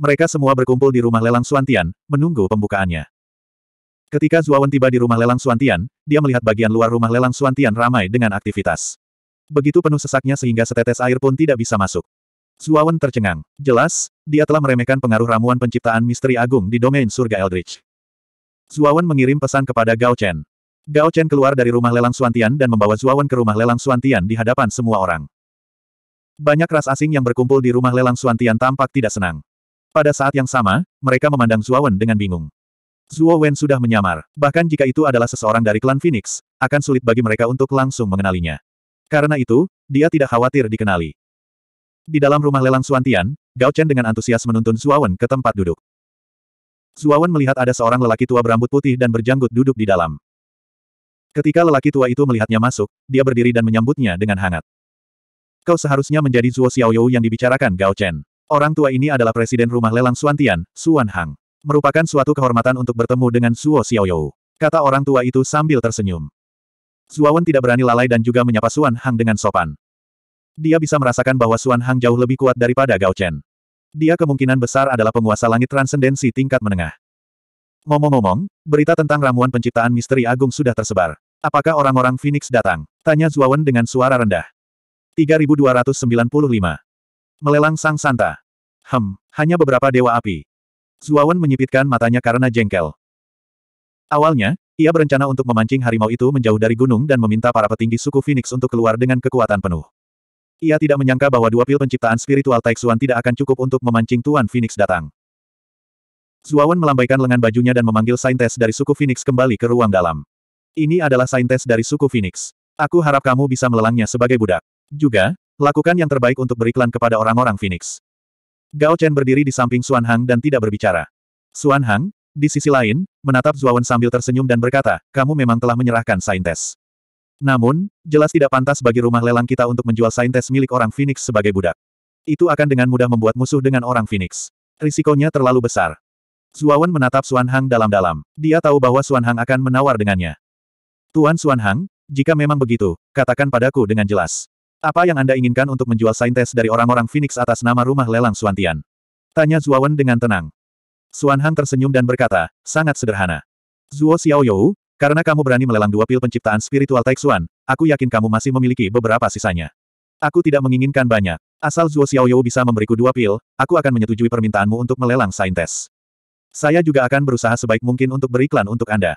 Mereka semua berkumpul di rumah lelang Suantian, menunggu pembukaannya. Ketika Zuawan tiba di rumah lelang Suantian, dia melihat bagian luar rumah lelang Suantian ramai dengan aktivitas. Begitu penuh sesaknya sehingga setetes air pun tidak bisa masuk. Zuawan tercengang. Jelas, dia telah meremehkan pengaruh ramuan penciptaan misteri agung di domain surga Eldritch. Zuawan mengirim pesan kepada Gao Chen. Gao Chen keluar dari rumah lelang Suantian dan membawa Zuawan ke rumah lelang Suantian di hadapan semua orang. Banyak ras asing yang berkumpul di rumah lelang Suantian tampak tidak senang. Pada saat yang sama, mereka memandang Zuawan dengan bingung. Zuo Wen sudah menyamar, bahkan jika itu adalah seseorang dari klan Phoenix, akan sulit bagi mereka untuk langsung mengenalinya. Karena itu, dia tidak khawatir dikenali. Di dalam rumah lelang Suantian, Gao Chen dengan antusias menuntun Zuawan ke tempat duduk. Zuawan melihat ada seorang lelaki tua berambut putih dan berjanggut duduk di dalam. Ketika lelaki tua itu melihatnya masuk, dia berdiri dan menyambutnya dengan hangat. Kau seharusnya menjadi Zuo Xiaoyou yang dibicarakan Gao Chen. Orang tua ini adalah presiden rumah lelang Suantian, Suan Hang. Merupakan suatu kehormatan untuk bertemu dengan Zuo Xiaoyou. Kata orang tua itu sambil tersenyum. Zuawan tidak berani lalai dan juga menyapa Suan Hang dengan sopan. Dia bisa merasakan bahwa Suan Hang jauh lebih kuat daripada Gao Chen. Dia kemungkinan besar adalah penguasa langit transendensi tingkat menengah. Ngomong-ngomong, berita tentang ramuan penciptaan misteri agung sudah tersebar. Apakah orang-orang Phoenix datang? Tanya Zuawan dengan suara rendah. 3295. Melelang Sang Santa. Hem, hanya beberapa dewa api. Zuawan menyipitkan matanya karena jengkel. Awalnya, ia berencana untuk memancing harimau itu menjauh dari gunung dan meminta para petinggi suku Phoenix untuk keluar dengan kekuatan penuh. Ia tidak menyangka bahwa dua pil penciptaan spiritual Taixuan tidak akan cukup untuk memancing Tuan Phoenix datang. Zuawan melambaikan lengan bajunya dan memanggil Saintes dari suku Phoenix kembali ke ruang dalam. Ini adalah saintes dari suku Phoenix. Aku harap kamu bisa melelangnya sebagai budak. Juga, lakukan yang terbaik untuk beriklan kepada orang-orang Phoenix. Gao Chen berdiri di samping Xuan Hang dan tidak berbicara. Xuan Hang, di sisi lain, menatap Zuawan sambil tersenyum dan berkata, kamu memang telah menyerahkan saintes. Namun, jelas tidak pantas bagi rumah lelang kita untuk menjual saintes milik orang Phoenix sebagai budak. Itu akan dengan mudah membuat musuh dengan orang Phoenix. Risikonya terlalu besar. Zuawan menatap Xuan Hang dalam-dalam. Dia tahu bahwa Xuan Hang akan menawar dengannya. Tuan Xuan Hang, jika memang begitu, katakan padaku dengan jelas. Apa yang Anda inginkan untuk menjual saintes dari orang-orang Phoenix atas nama rumah lelang Suantian? Tanya Wen dengan tenang. Xuan Hang tersenyum dan berkata, sangat sederhana. Zuo Xiaoyou, karena kamu berani melelang dua pil penciptaan spiritual Taixuan, aku yakin kamu masih memiliki beberapa sisanya. Aku tidak menginginkan banyak. Asal Zuo Xiaoyou bisa memberiku dua pil, aku akan menyetujui permintaanmu untuk melelang saintes. Saya juga akan berusaha sebaik mungkin untuk beriklan untuk Anda.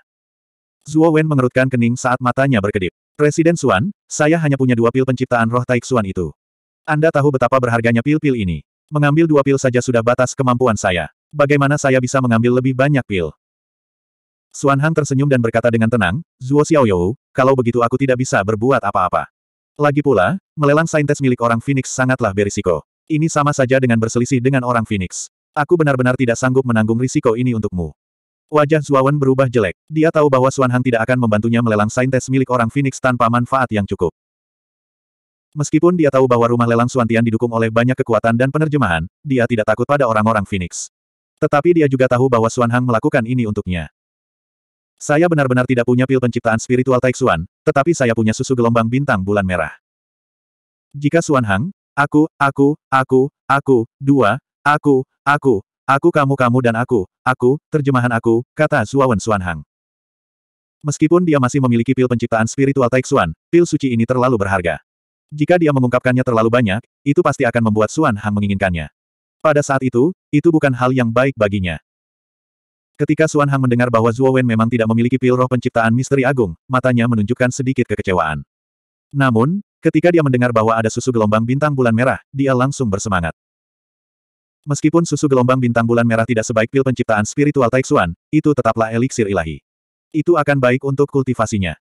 Zuo Wen mengerutkan kening saat matanya berkedip. Presiden Suan, saya hanya punya dua pil penciptaan roh Taik Suan itu. Anda tahu betapa berharganya pil-pil ini. Mengambil dua pil saja sudah batas kemampuan saya. Bagaimana saya bisa mengambil lebih banyak pil? Suan Hang tersenyum dan berkata dengan tenang, Zuo Xiaoyou, kalau begitu aku tidak bisa berbuat apa-apa. Lagi pula, melelang saintes milik orang Phoenix sangatlah berisiko. Ini sama saja dengan berselisih dengan orang Phoenix. Aku benar-benar tidak sanggup menanggung risiko ini untukmu. Wajah Zuawan berubah jelek. Dia tahu bahwa Suan tidak akan membantunya melelang saintes milik orang Phoenix tanpa manfaat yang cukup. Meskipun dia tahu bahwa rumah lelang Suantian didukung oleh banyak kekuatan dan penerjemahan, dia tidak takut pada orang-orang Phoenix. Tetapi dia juga tahu bahwa Suanhang melakukan ini untuknya. Saya benar-benar tidak punya pil penciptaan spiritual Taixuan, tetapi saya punya susu gelombang bintang bulan merah. Jika Suanhang, Hang, aku, aku, aku, aku, dua, aku, aku, Aku kamu kamu dan aku, aku, terjemahan aku, kata Zuawan Suanhang. Meskipun dia masih memiliki pil penciptaan spiritual Taixuan, pil suci ini terlalu berharga. Jika dia mengungkapkannya terlalu banyak, itu pasti akan membuat Suan Hang menginginkannya. Pada saat itu, itu bukan hal yang baik baginya. Ketika Suan Hang mendengar bahwa Zuo Wen memang tidak memiliki pil roh penciptaan misteri agung, matanya menunjukkan sedikit kekecewaan. Namun, ketika dia mendengar bahwa ada susu gelombang bintang bulan merah, dia langsung bersemangat. Meskipun susu gelombang bintang bulan merah tidak sebaik pil penciptaan spiritual Taixuan, itu tetaplah eliksir ilahi. Itu akan baik untuk kultivasinya.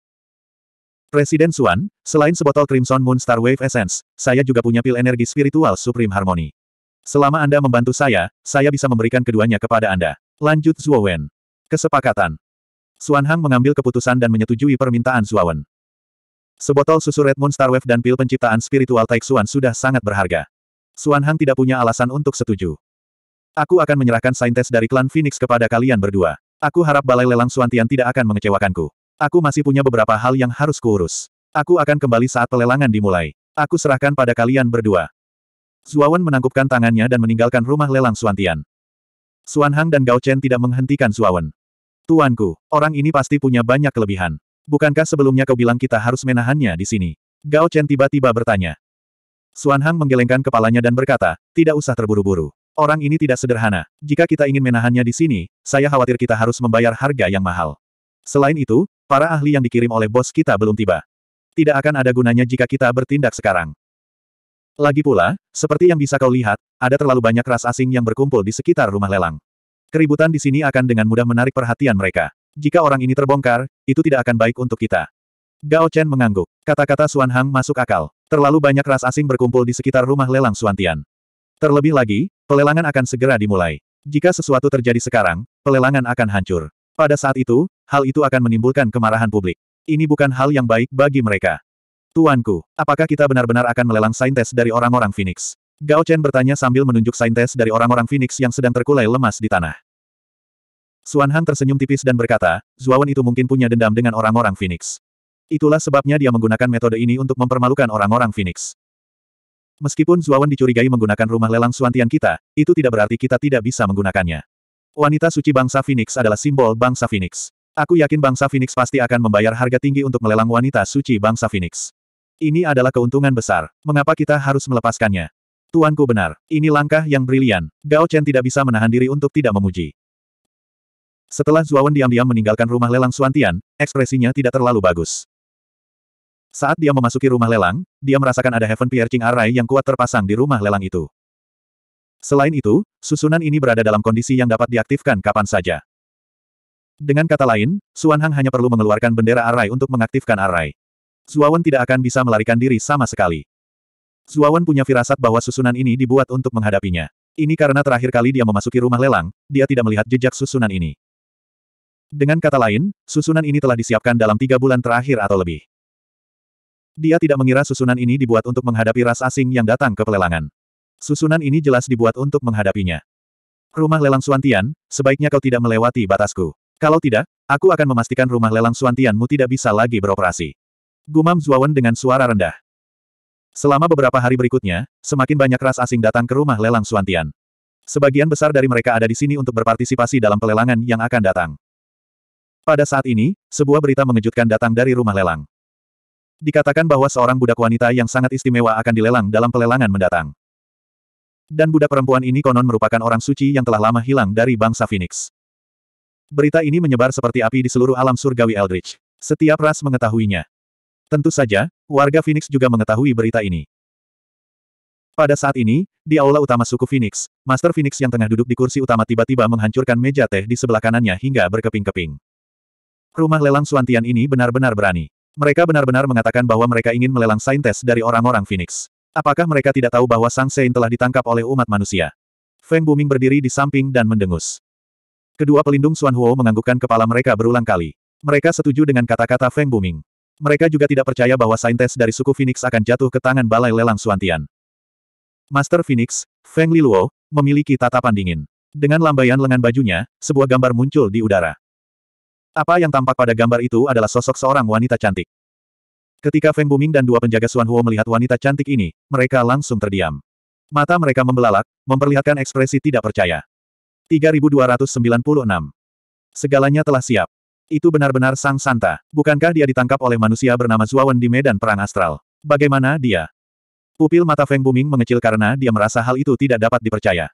Presiden Suan, selain sebotol Crimson Moon Star Wave Essence, saya juga punya pil energi spiritual Supreme Harmony. Selama Anda membantu saya, saya bisa memberikan keduanya kepada Anda. Lanjut Wen. Kesepakatan. Suan Hang mengambil keputusan dan menyetujui permintaan Wen. Sebotol susu Red Moon Star Wave dan pil penciptaan spiritual Taixuan sudah sangat berharga. Suan Hang tidak punya alasan untuk setuju. Aku akan menyerahkan saintes dari klan Phoenix kepada kalian berdua. Aku harap balai lelang Suan Tian tidak akan mengecewakanku. Aku masih punya beberapa hal yang harus kuurus. Aku akan kembali saat pelelangan dimulai. Aku serahkan pada kalian berdua. Zuawan menangkupkan tangannya dan meninggalkan rumah lelang Suan Tian. Suan Hang dan Gao Chen tidak menghentikan Zuawan. Tuanku, orang ini pasti punya banyak kelebihan. Bukankah sebelumnya kau bilang kita harus menahannya di sini? Gao Chen tiba-tiba bertanya. Suan Hang menggelengkan kepalanya dan berkata, tidak usah terburu-buru. Orang ini tidak sederhana. Jika kita ingin menahannya di sini, saya khawatir kita harus membayar harga yang mahal. Selain itu, para ahli yang dikirim oleh bos kita belum tiba. Tidak akan ada gunanya jika kita bertindak sekarang. Lagi pula, seperti yang bisa kau lihat, ada terlalu banyak ras asing yang berkumpul di sekitar rumah lelang. Keributan di sini akan dengan mudah menarik perhatian mereka. Jika orang ini terbongkar, itu tidak akan baik untuk kita. Gao Chen mengangguk. Kata-kata Suan Hang masuk akal. Terlalu banyak ras asing berkumpul di sekitar rumah lelang Suantian. Terlebih lagi, pelelangan akan segera dimulai. Jika sesuatu terjadi sekarang, pelelangan akan hancur. Pada saat itu, hal itu akan menimbulkan kemarahan publik. Ini bukan hal yang baik bagi mereka. Tuanku, apakah kita benar-benar akan melelang saintes dari orang-orang Phoenix? Gao Chen bertanya sambil menunjuk saintes dari orang-orang Phoenix yang sedang terkulai lemas di tanah. Suan Hang tersenyum tipis dan berkata, Zuawan itu mungkin punya dendam dengan orang-orang Phoenix. Itulah sebabnya dia menggunakan metode ini untuk mempermalukan orang-orang Phoenix. Meskipun Zuawan dicurigai menggunakan rumah lelang suantian kita, itu tidak berarti kita tidak bisa menggunakannya. Wanita suci bangsa Phoenix adalah simbol bangsa Phoenix. Aku yakin bangsa Phoenix pasti akan membayar harga tinggi untuk melelang wanita suci bangsa Phoenix. Ini adalah keuntungan besar. Mengapa kita harus melepaskannya? Tuanku benar. Ini langkah yang brilian. Gao Chen tidak bisa menahan diri untuk tidak memuji. Setelah Zuawan diam-diam meninggalkan rumah lelang Suantian, ekspresinya tidak terlalu bagus. Saat dia memasuki rumah lelang, dia merasakan ada Heaven Piercing Array yang kuat terpasang di rumah lelang itu. Selain itu, susunan ini berada dalam kondisi yang dapat diaktifkan kapan saja. Dengan kata lain, Suan Hang hanya perlu mengeluarkan bendera Array untuk mengaktifkan Array. Zuawan tidak akan bisa melarikan diri sama sekali. Zuawan punya firasat bahwa susunan ini dibuat untuk menghadapinya. Ini karena terakhir kali dia memasuki rumah lelang, dia tidak melihat jejak susunan ini. Dengan kata lain, susunan ini telah disiapkan dalam tiga bulan terakhir atau lebih. Dia tidak mengira susunan ini dibuat untuk menghadapi ras asing yang datang ke pelelangan. Susunan ini jelas dibuat untuk menghadapinya. Rumah lelang Suantian, sebaiknya kau tidak melewati batasku. Kalau tidak, aku akan memastikan rumah lelang Suantianmu tidak bisa lagi beroperasi. Gumam Zuawan dengan suara rendah. Selama beberapa hari berikutnya, semakin banyak ras asing datang ke rumah lelang Suantian. Sebagian besar dari mereka ada di sini untuk berpartisipasi dalam pelelangan yang akan datang. Pada saat ini, sebuah berita mengejutkan datang dari rumah lelang. Dikatakan bahwa seorang budak wanita yang sangat istimewa akan dilelang dalam pelelangan mendatang. Dan budak perempuan ini konon merupakan orang suci yang telah lama hilang dari bangsa Phoenix. Berita ini menyebar seperti api di seluruh alam surgawi Eldritch. Setiap ras mengetahuinya. Tentu saja, warga Phoenix juga mengetahui berita ini. Pada saat ini, di aula utama suku Phoenix, Master Phoenix yang tengah duduk di kursi utama tiba-tiba menghancurkan meja teh di sebelah kanannya hingga berkeping-keping. Rumah lelang Suantian ini benar-benar berani. Mereka benar-benar mengatakan bahwa mereka ingin melelang saintes dari orang-orang Phoenix. Apakah mereka tidak tahu bahwa Sang Sein telah ditangkap oleh umat manusia? Feng Buming berdiri di samping dan mendengus. Kedua pelindung Xuan Huo menganggukkan kepala mereka berulang kali. Mereka setuju dengan kata-kata Feng Buming. Mereka juga tidak percaya bahwa saintes dari suku Phoenix akan jatuh ke tangan balai lelang Suantian. Master Phoenix, Feng Liluo, memiliki tatapan dingin. Dengan lambaian lengan bajunya, sebuah gambar muncul di udara. Apa yang tampak pada gambar itu adalah sosok seorang wanita cantik. Ketika Feng Buming dan dua penjaga Suan Huo melihat wanita cantik ini, mereka langsung terdiam. Mata mereka membelalak, memperlihatkan ekspresi tidak percaya. 3296. Segalanya telah siap. Itu benar-benar Sang Santa. Bukankah dia ditangkap oleh manusia bernama Zuawan di medan perang astral? Bagaimana dia? Pupil mata Feng Buming mengecil karena dia merasa hal itu tidak dapat dipercaya.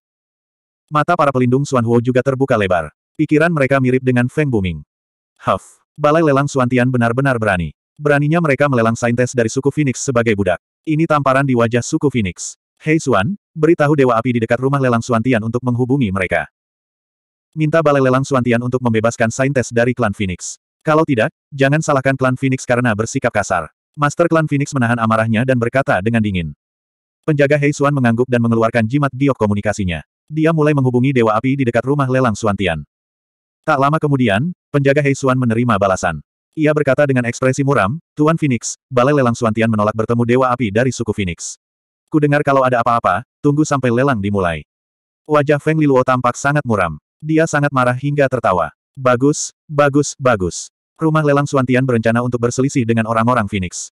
Mata para pelindung Suan Huo juga terbuka lebar. Pikiran mereka mirip dengan Feng Buming. Huff. Balai lelang Suantian benar-benar berani. Beraninya mereka melelang saintes dari suku Phoenix sebagai budak. Ini tamparan di wajah suku Phoenix. Hei Suan, beritahu Dewa Api di dekat rumah lelang Suantian untuk menghubungi mereka. Minta balai lelang Suantian untuk membebaskan saintes dari klan Phoenix. Kalau tidak, jangan salahkan klan Phoenix karena bersikap kasar. Master klan Phoenix menahan amarahnya dan berkata dengan dingin. Penjaga Hei Suan mengangguk dan mengeluarkan jimat giok komunikasinya. Dia mulai menghubungi Dewa Api di dekat rumah lelang Suantian. Tak lama kemudian, penjaga Heisuan menerima balasan. Ia berkata dengan ekspresi muram, Tuan Phoenix, Balai Lelang Suantian menolak bertemu Dewa Api dari suku Phoenix. Ku dengar kalau ada apa-apa, tunggu sampai lelang dimulai. Wajah Feng Liluo tampak sangat muram. Dia sangat marah hingga tertawa. Bagus, bagus, bagus. Rumah lelang Suantian berencana untuk berselisih dengan orang-orang Phoenix.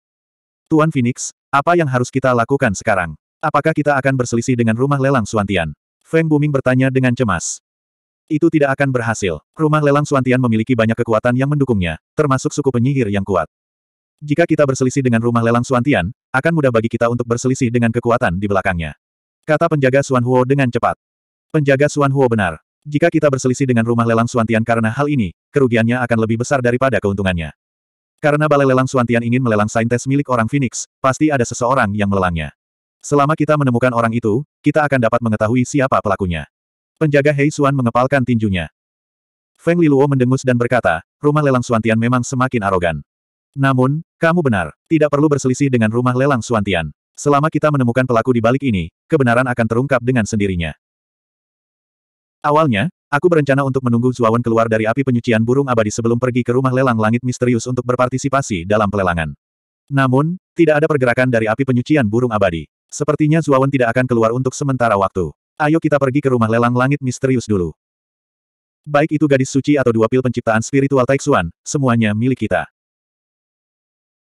Tuan Phoenix, apa yang harus kita lakukan sekarang? Apakah kita akan berselisih dengan rumah lelang Suantian? Feng Buming bertanya dengan cemas. Itu tidak akan berhasil. Rumah lelang Suantian memiliki banyak kekuatan yang mendukungnya, termasuk suku penyihir yang kuat. Jika kita berselisih dengan rumah lelang Suantian, akan mudah bagi kita untuk berselisih dengan kekuatan di belakangnya. Kata penjaga Suan Huo dengan cepat. Penjaga Suan Huo benar. Jika kita berselisih dengan rumah lelang Suantian karena hal ini, kerugiannya akan lebih besar daripada keuntungannya. Karena balai lelang Suantian ingin melelang saintes milik orang Phoenix, pasti ada seseorang yang melelangnya. Selama kita menemukan orang itu, kita akan dapat mengetahui siapa pelakunya. Penjaga Hei Xuan mengepalkan tinjunya. Feng Liluo mendengus dan berkata, rumah lelang Suantian memang semakin arogan. Namun, kamu benar, tidak perlu berselisih dengan rumah lelang Suantian. Selama kita menemukan pelaku di balik ini, kebenaran akan terungkap dengan sendirinya. Awalnya, aku berencana untuk menunggu Zuawan keluar dari api penyucian burung abadi sebelum pergi ke rumah lelang langit misterius untuk berpartisipasi dalam pelelangan. Namun, tidak ada pergerakan dari api penyucian burung abadi. Sepertinya Zuawan tidak akan keluar untuk sementara waktu. Ayo kita pergi ke rumah lelang langit misterius dulu. Baik itu gadis suci atau dua pil penciptaan spiritual Taixuan, semuanya milik kita.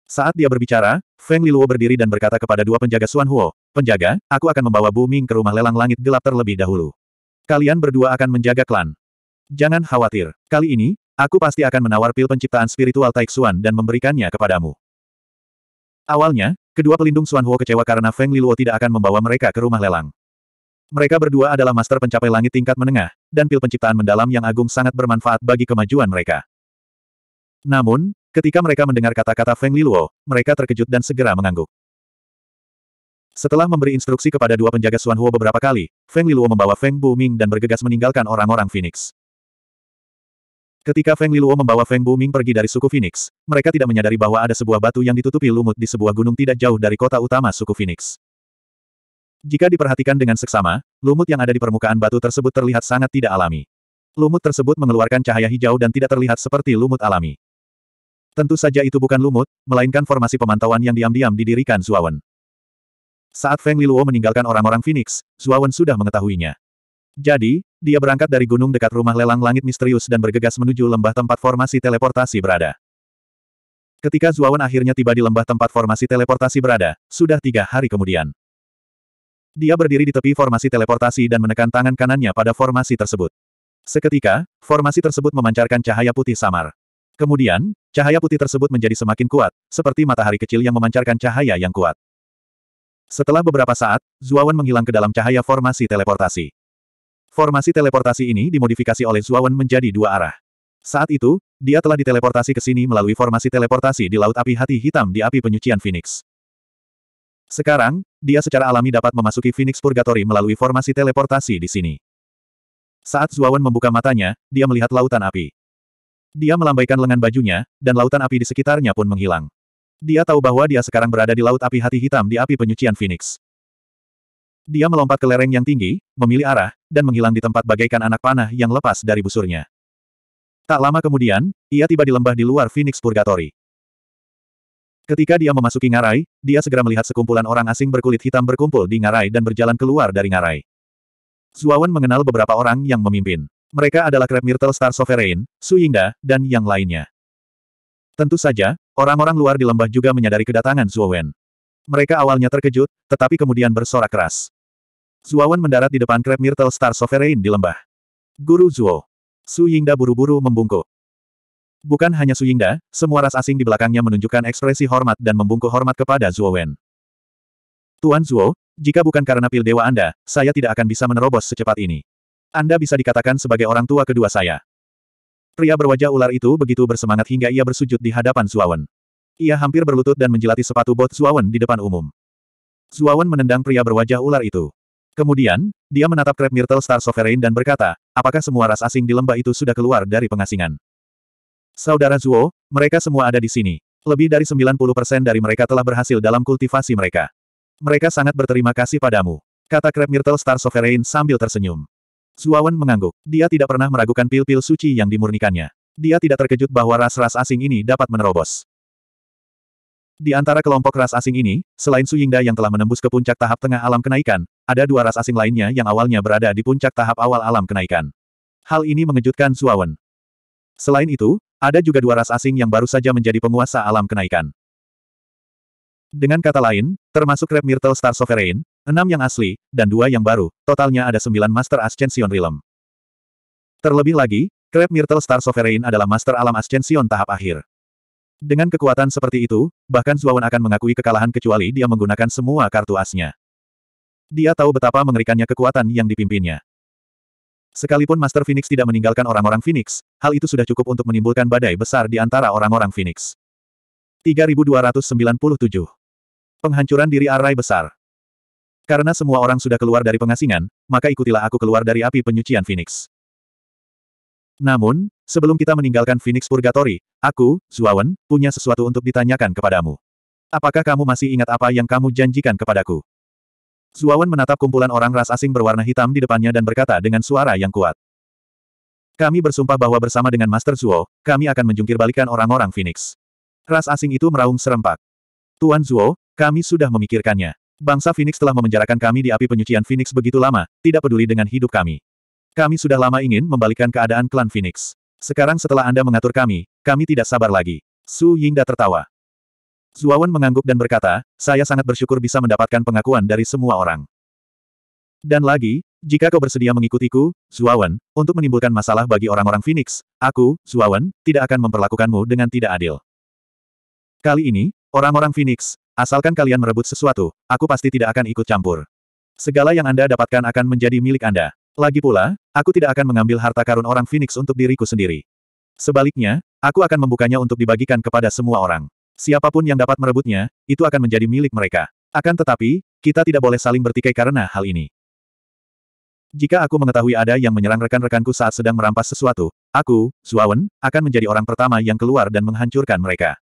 Saat dia berbicara, Feng Liluo berdiri dan berkata kepada dua penjaga Suan Huo, Penjaga, aku akan membawa Bu Ming ke rumah lelang langit gelap terlebih dahulu. Kalian berdua akan menjaga klan. Jangan khawatir, kali ini, aku pasti akan menawar pil penciptaan spiritual Taixuan dan memberikannya kepadamu. Awalnya, kedua pelindung Suan Huo kecewa karena Feng Liluo tidak akan membawa mereka ke rumah lelang. Mereka berdua adalah master pencapai langit tingkat menengah, dan pil penciptaan mendalam yang agung sangat bermanfaat bagi kemajuan mereka. Namun, ketika mereka mendengar kata-kata Feng Liluo, mereka terkejut dan segera mengangguk. Setelah memberi instruksi kepada dua penjaga Suan Huo beberapa kali, Feng Liluo membawa Feng Bu Ming dan bergegas meninggalkan orang-orang Phoenix. Ketika Feng Liluo membawa Feng Bu Ming pergi dari suku Phoenix, mereka tidak menyadari bahwa ada sebuah batu yang ditutupi lumut di sebuah gunung tidak jauh dari kota utama suku Phoenix. Jika diperhatikan dengan seksama, lumut yang ada di permukaan batu tersebut terlihat sangat tidak alami. Lumut tersebut mengeluarkan cahaya hijau dan tidak terlihat seperti lumut alami. Tentu saja itu bukan lumut, melainkan formasi pemantauan yang diam-diam didirikan Zuawan. Saat Feng Liluo meninggalkan orang-orang Phoenix, Zuawan sudah mengetahuinya. Jadi, dia berangkat dari gunung dekat rumah lelang langit misterius dan bergegas menuju lembah tempat formasi teleportasi berada. Ketika Zuawan akhirnya tiba di lembah tempat formasi teleportasi berada, sudah tiga hari kemudian. Dia berdiri di tepi formasi teleportasi dan menekan tangan kanannya pada formasi tersebut. Seketika, formasi tersebut memancarkan cahaya putih samar. Kemudian, cahaya putih tersebut menjadi semakin kuat, seperti matahari kecil yang memancarkan cahaya yang kuat. Setelah beberapa saat, Zuawan menghilang ke dalam cahaya formasi teleportasi. Formasi teleportasi ini dimodifikasi oleh Zuawan menjadi dua arah. Saat itu, dia telah diteleportasi ke sini melalui formasi teleportasi di Laut Api Hati Hitam di Api Penyucian Phoenix. Sekarang, dia secara alami dapat memasuki Phoenix Purgatory melalui formasi teleportasi di sini. Saat Zuawan membuka matanya, dia melihat lautan api. Dia melambaikan lengan bajunya, dan lautan api di sekitarnya pun menghilang. Dia tahu bahwa dia sekarang berada di laut api hati hitam di api penyucian Phoenix. Dia melompat ke lereng yang tinggi, memilih arah, dan menghilang di tempat bagaikan anak panah yang lepas dari busurnya. Tak lama kemudian, ia tiba di lembah di luar Phoenix Purgatory. Ketika dia memasuki ngarai, dia segera melihat sekumpulan orang asing berkulit hitam berkumpul di ngarai dan berjalan keluar dari ngarai. Zuawan mengenal beberapa orang yang memimpin. Mereka adalah Crab Myrtle Star Sovereign, Su Yingda, dan yang lainnya. Tentu saja, orang-orang luar di lembah juga menyadari kedatangan Zuawan. Mereka awalnya terkejut, tetapi kemudian bersorak keras. Zuawan mendarat di depan Crab Myrtle Star Sovereign di lembah. Guru Zuo. Su Yingda buru-buru membungkuk. Bukan hanya Suyingda, semua ras asing di belakangnya menunjukkan ekspresi hormat dan membungkuk hormat kepada Zuo Wen. Tuan Zuo, jika bukan karena pil dewa Anda, saya tidak akan bisa menerobos secepat ini. Anda bisa dikatakan sebagai orang tua kedua saya. Pria berwajah ular itu begitu bersemangat hingga ia bersujud di hadapan Wen. Ia hampir berlutut dan menjilati sepatu bot Wen di depan umum. Wen menendang pria berwajah ular itu. Kemudian, dia menatap Crab Myrtle Star Sovereign dan berkata, apakah semua ras asing di lembah itu sudah keluar dari pengasingan? Saudara Zuo, mereka semua ada di sini. Lebih dari 90% dari mereka telah berhasil dalam kultivasi mereka. Mereka sangat berterima kasih padamu. Kata Crab Myrtle Star Sovereign sambil tersenyum. Zuawan mengangguk. Dia tidak pernah meragukan pil-pil suci yang dimurnikannya. Dia tidak terkejut bahwa ras-ras asing ini dapat menerobos. Di antara kelompok ras asing ini, selain Su Yingda yang telah menembus ke puncak tahap tengah alam kenaikan, ada dua ras asing lainnya yang awalnya berada di puncak tahap awal alam kenaikan. Hal ini mengejutkan Zuawan. Selain itu, ada juga dua ras asing yang baru saja menjadi penguasa alam kenaikan. Dengan kata lain, termasuk Red Myrtle Star Sovereign, enam yang asli, dan dua yang baru, totalnya ada sembilan Master Ascension Realm. Terlebih lagi, Crab Myrtle Star Sovereign adalah Master Alam Ascension tahap akhir. Dengan kekuatan seperti itu, bahkan Zuawan akan mengakui kekalahan kecuali dia menggunakan semua kartu asnya. Dia tahu betapa mengerikannya kekuatan yang dipimpinnya. Sekalipun Master Phoenix tidak meninggalkan orang-orang Phoenix, hal itu sudah cukup untuk menimbulkan badai besar di antara orang-orang Phoenix. 3297. Penghancuran diri arai besar. Karena semua orang sudah keluar dari pengasingan, maka ikutilah aku keluar dari api penyucian Phoenix. Namun, sebelum kita meninggalkan Phoenix Purgatory, aku, Zuawan, punya sesuatu untuk ditanyakan kepadamu. Apakah kamu masih ingat apa yang kamu janjikan kepadaku? Zuawan menatap kumpulan orang ras asing berwarna hitam di depannya dan berkata dengan suara yang kuat. Kami bersumpah bahwa bersama dengan Master Zuo, kami akan menjungkir orang-orang Phoenix. Ras asing itu meraung serempak. Tuan Zuo, kami sudah memikirkannya. Bangsa Phoenix telah memenjarakan kami di api penyucian Phoenix begitu lama, tidak peduli dengan hidup kami. Kami sudah lama ingin membalikkan keadaan klan Phoenix. Sekarang setelah Anda mengatur kami, kami tidak sabar lagi. Su Yingda tertawa. Zuawan mengangguk dan berkata, saya sangat bersyukur bisa mendapatkan pengakuan dari semua orang. Dan lagi, jika kau bersedia mengikutiku, Zuawan, untuk menimbulkan masalah bagi orang-orang Phoenix, aku, Zuawan, tidak akan memperlakukanmu dengan tidak adil. Kali ini, orang-orang Phoenix, asalkan kalian merebut sesuatu, aku pasti tidak akan ikut campur. Segala yang Anda dapatkan akan menjadi milik Anda. Lagi pula, aku tidak akan mengambil harta karun orang Phoenix untuk diriku sendiri. Sebaliknya, aku akan membukanya untuk dibagikan kepada semua orang. Siapapun yang dapat merebutnya, itu akan menjadi milik mereka. Akan tetapi, kita tidak boleh saling bertikai karena hal ini. Jika aku mengetahui ada yang menyerang rekan-rekanku saat sedang merampas sesuatu, aku, Zuawan, akan menjadi orang pertama yang keluar dan menghancurkan mereka.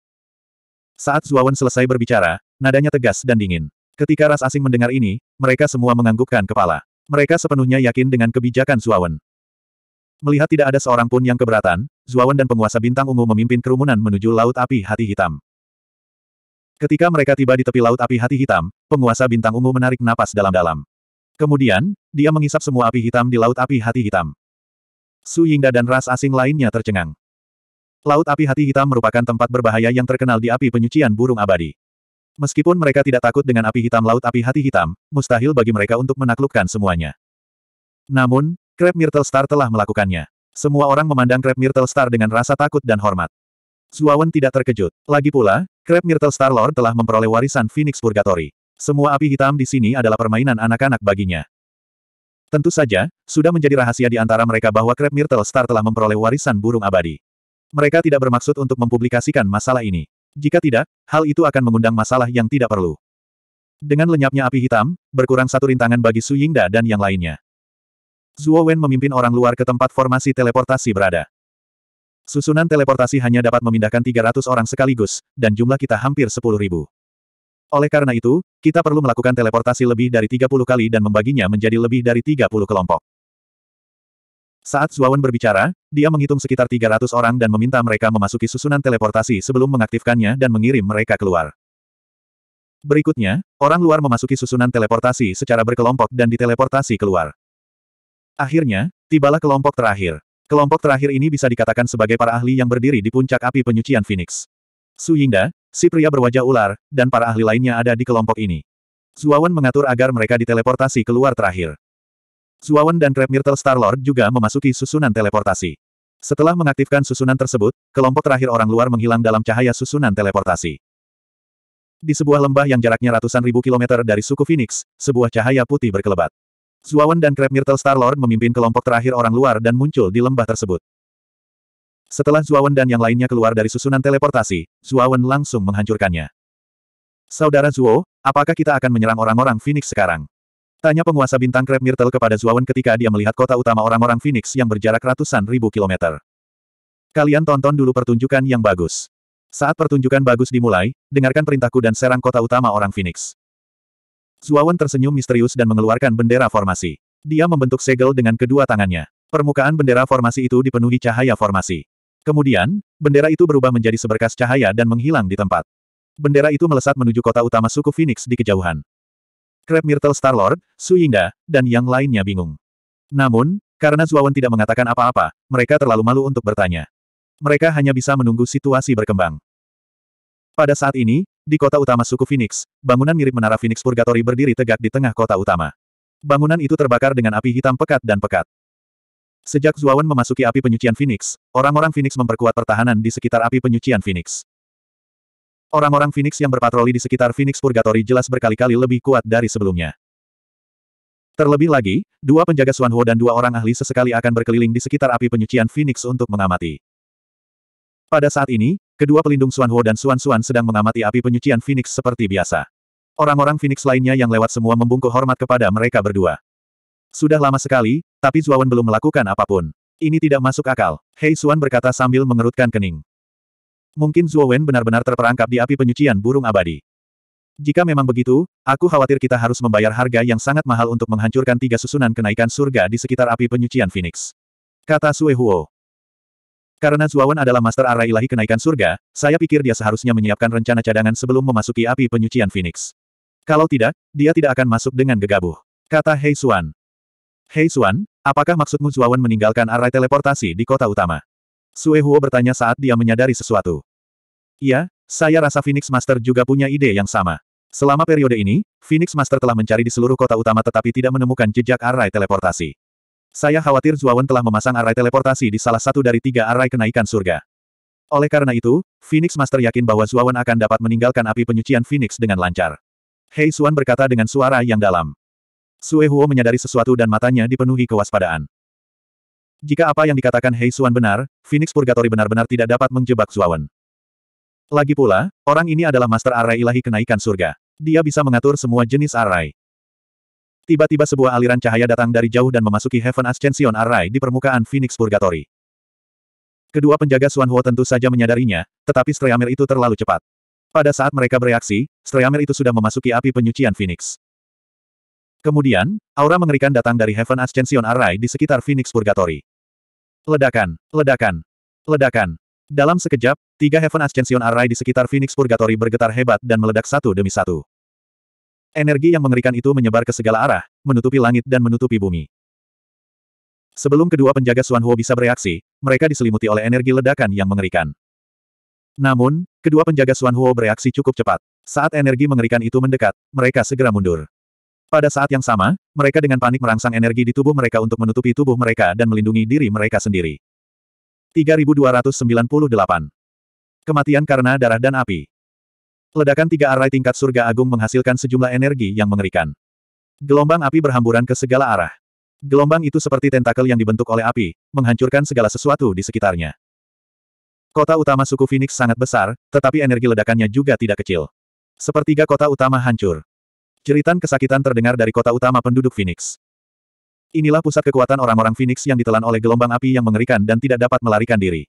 Saat Zuawan selesai berbicara, nadanya tegas dan dingin. Ketika ras asing mendengar ini, mereka semua menganggukkan kepala. Mereka sepenuhnya yakin dengan kebijakan Zuawan. Melihat tidak ada seorang pun yang keberatan, Zuawan dan penguasa bintang ungu memimpin kerumunan menuju Laut Api Hati Hitam. Ketika mereka tiba di tepi laut api hati hitam, penguasa bintang ungu menarik napas dalam-dalam. Kemudian, dia mengisap semua api hitam di laut api hati hitam. Su Yingda dan ras asing lainnya tercengang. Laut api hati hitam merupakan tempat berbahaya yang terkenal di api penyucian burung abadi. Meskipun mereka tidak takut dengan api hitam laut api hati hitam, mustahil bagi mereka untuk menaklukkan semuanya. Namun, Crab Myrtle Star telah melakukannya. Semua orang memandang Crab Myrtle Star dengan rasa takut dan hormat. Zuawan tidak terkejut. Lagi pula, Crab Myrtle Star-Lord telah memperoleh warisan Phoenix Purgatory. Semua api hitam di sini adalah permainan anak-anak baginya. Tentu saja, sudah menjadi rahasia di antara mereka bahwa Crab Myrtle Star telah memperoleh warisan burung abadi. Mereka tidak bermaksud untuk mempublikasikan masalah ini. Jika tidak, hal itu akan mengundang masalah yang tidak perlu. Dengan lenyapnya api hitam, berkurang satu rintangan bagi Su Yingda dan yang lainnya. Zhuo Wen memimpin orang luar ke tempat formasi teleportasi berada. Susunan teleportasi hanya dapat memindahkan 300 orang sekaligus, dan jumlah kita hampir 10.000. Oleh karena itu, kita perlu melakukan teleportasi lebih dari 30 kali dan membaginya menjadi lebih dari 30 kelompok. Saat Zuawan berbicara, dia menghitung sekitar 300 orang dan meminta mereka memasuki susunan teleportasi sebelum mengaktifkannya dan mengirim mereka keluar. Berikutnya, orang luar memasuki susunan teleportasi secara berkelompok dan diteleportasi keluar. Akhirnya, tibalah kelompok terakhir. Kelompok terakhir ini bisa dikatakan sebagai para ahli yang berdiri di puncak api penyucian Phoenix. Su Yingda, si pria berwajah ular, dan para ahli lainnya ada di kelompok ini. Zuawan mengatur agar mereka diteleportasi keluar terakhir. Zuawan dan Crab Myrtle Lord juga memasuki susunan teleportasi. Setelah mengaktifkan susunan tersebut, kelompok terakhir orang luar menghilang dalam cahaya susunan teleportasi. Di sebuah lembah yang jaraknya ratusan ribu kilometer dari suku Phoenix, sebuah cahaya putih berkelebat. Zuawan dan Crab Myrtle Star-Lord memimpin kelompok terakhir orang luar dan muncul di lembah tersebut. Setelah Zuawan dan yang lainnya keluar dari susunan teleportasi, Zuawan langsung menghancurkannya. Saudara Zuo, apakah kita akan menyerang orang-orang Phoenix sekarang? Tanya penguasa bintang Crab Myrtle kepada Zuawan ketika dia melihat kota utama orang-orang Phoenix yang berjarak ratusan ribu kilometer. Kalian tonton dulu pertunjukan yang bagus. Saat pertunjukan bagus dimulai, dengarkan perintahku dan serang kota utama orang Phoenix. Zuawan tersenyum misterius dan mengeluarkan bendera formasi. Dia membentuk segel dengan kedua tangannya. Permukaan bendera formasi itu dipenuhi cahaya formasi. Kemudian, bendera itu berubah menjadi seberkas cahaya dan menghilang di tempat. Bendera itu melesat menuju kota utama suku Phoenix di kejauhan. Crab Myrtle Starlord, Yingda, dan yang lainnya bingung. Namun, karena Zuawan tidak mengatakan apa-apa, mereka terlalu malu untuk bertanya. Mereka hanya bisa menunggu situasi berkembang. Pada saat ini, di kota utama suku Phoenix, bangunan mirip menara Phoenix Purgatory berdiri tegak di tengah kota utama. Bangunan itu terbakar dengan api hitam pekat dan pekat. Sejak Zuawan memasuki api penyucian Phoenix, orang-orang Phoenix memperkuat pertahanan di sekitar api penyucian Phoenix. Orang-orang Phoenix yang berpatroli di sekitar Phoenix Purgatory jelas berkali-kali lebih kuat dari sebelumnya. Terlebih lagi, dua penjaga Suanho dan dua orang ahli sesekali akan berkeliling di sekitar api penyucian Phoenix untuk mengamati. Pada saat ini, Kedua pelindung Suan Huo dan Suan Suan sedang mengamati api penyucian Phoenix seperti biasa. Orang-orang Phoenix lainnya yang lewat semua membungkuk hormat kepada mereka berdua. Sudah lama sekali, tapi Zuawan belum melakukan apapun. Ini tidak masuk akal, Hei Suan berkata sambil mengerutkan kening. Mungkin Zuawan benar-benar terperangkap di api penyucian burung abadi. Jika memang begitu, aku khawatir kita harus membayar harga yang sangat mahal untuk menghancurkan tiga susunan kenaikan surga di sekitar api penyucian Phoenix. Kata Sue Huo. Karena Zuawan adalah Master Arah Ilahi Kenaikan Surga, saya pikir dia seharusnya menyiapkan rencana cadangan sebelum memasuki api penyucian Phoenix. Kalau tidak, dia tidak akan masuk dengan gegabah. Kata Hei Xuan. Hei Xuan, apakah maksudmu Zuawan meninggalkan arai teleportasi di kota utama? Sue Huo bertanya saat dia menyadari sesuatu. Iya, saya rasa Phoenix Master juga punya ide yang sama. Selama periode ini, Phoenix Master telah mencari di seluruh kota utama tetapi tidak menemukan jejak arai teleportasi. Saya khawatir Zuawan telah memasang arai teleportasi di salah satu dari tiga arai kenaikan surga. Oleh karena itu, Phoenix Master yakin bahwa Zuawan akan dapat meninggalkan api penyucian Phoenix dengan lancar. Hei Suan berkata dengan suara yang dalam. Sue Huo menyadari sesuatu dan matanya dipenuhi kewaspadaan. Jika apa yang dikatakan Hei Suan benar, Phoenix Purgatory benar-benar tidak dapat menjebak Zuawan. Lagi pula, orang ini adalah master arai ilahi kenaikan surga. Dia bisa mengatur semua jenis arai. Tiba-tiba sebuah aliran cahaya datang dari jauh dan memasuki Heaven Ascension Array di permukaan Phoenix Purgatory. Kedua penjaga Swan Huo tentu saja menyadarinya, tetapi Streamer itu terlalu cepat. Pada saat mereka bereaksi, Streamer itu sudah memasuki api penyucian Phoenix. Kemudian, aura mengerikan datang dari Heaven Ascension Array di sekitar Phoenix Purgatory. Ledakan, ledakan, ledakan. Dalam sekejap, tiga Heaven Ascension Array di sekitar Phoenix Purgatory bergetar hebat dan meledak satu demi satu. Energi yang mengerikan itu menyebar ke segala arah, menutupi langit dan menutupi bumi. Sebelum kedua penjaga Suan Huo bisa bereaksi, mereka diselimuti oleh energi ledakan yang mengerikan. Namun, kedua penjaga Suan Huo bereaksi cukup cepat. Saat energi mengerikan itu mendekat, mereka segera mundur. Pada saat yang sama, mereka dengan panik merangsang energi di tubuh mereka untuk menutupi tubuh mereka dan melindungi diri mereka sendiri. 3298 Kematian karena darah dan api Ledakan tiga arai tingkat surga agung menghasilkan sejumlah energi yang mengerikan. Gelombang api berhamburan ke segala arah. Gelombang itu seperti tentakel yang dibentuk oleh api, menghancurkan segala sesuatu di sekitarnya. Kota utama suku Phoenix sangat besar, tetapi energi ledakannya juga tidak kecil. Sepertiga kota utama hancur. Jeritan kesakitan terdengar dari kota utama penduduk Phoenix. Inilah pusat kekuatan orang-orang Phoenix yang ditelan oleh gelombang api yang mengerikan dan tidak dapat melarikan diri.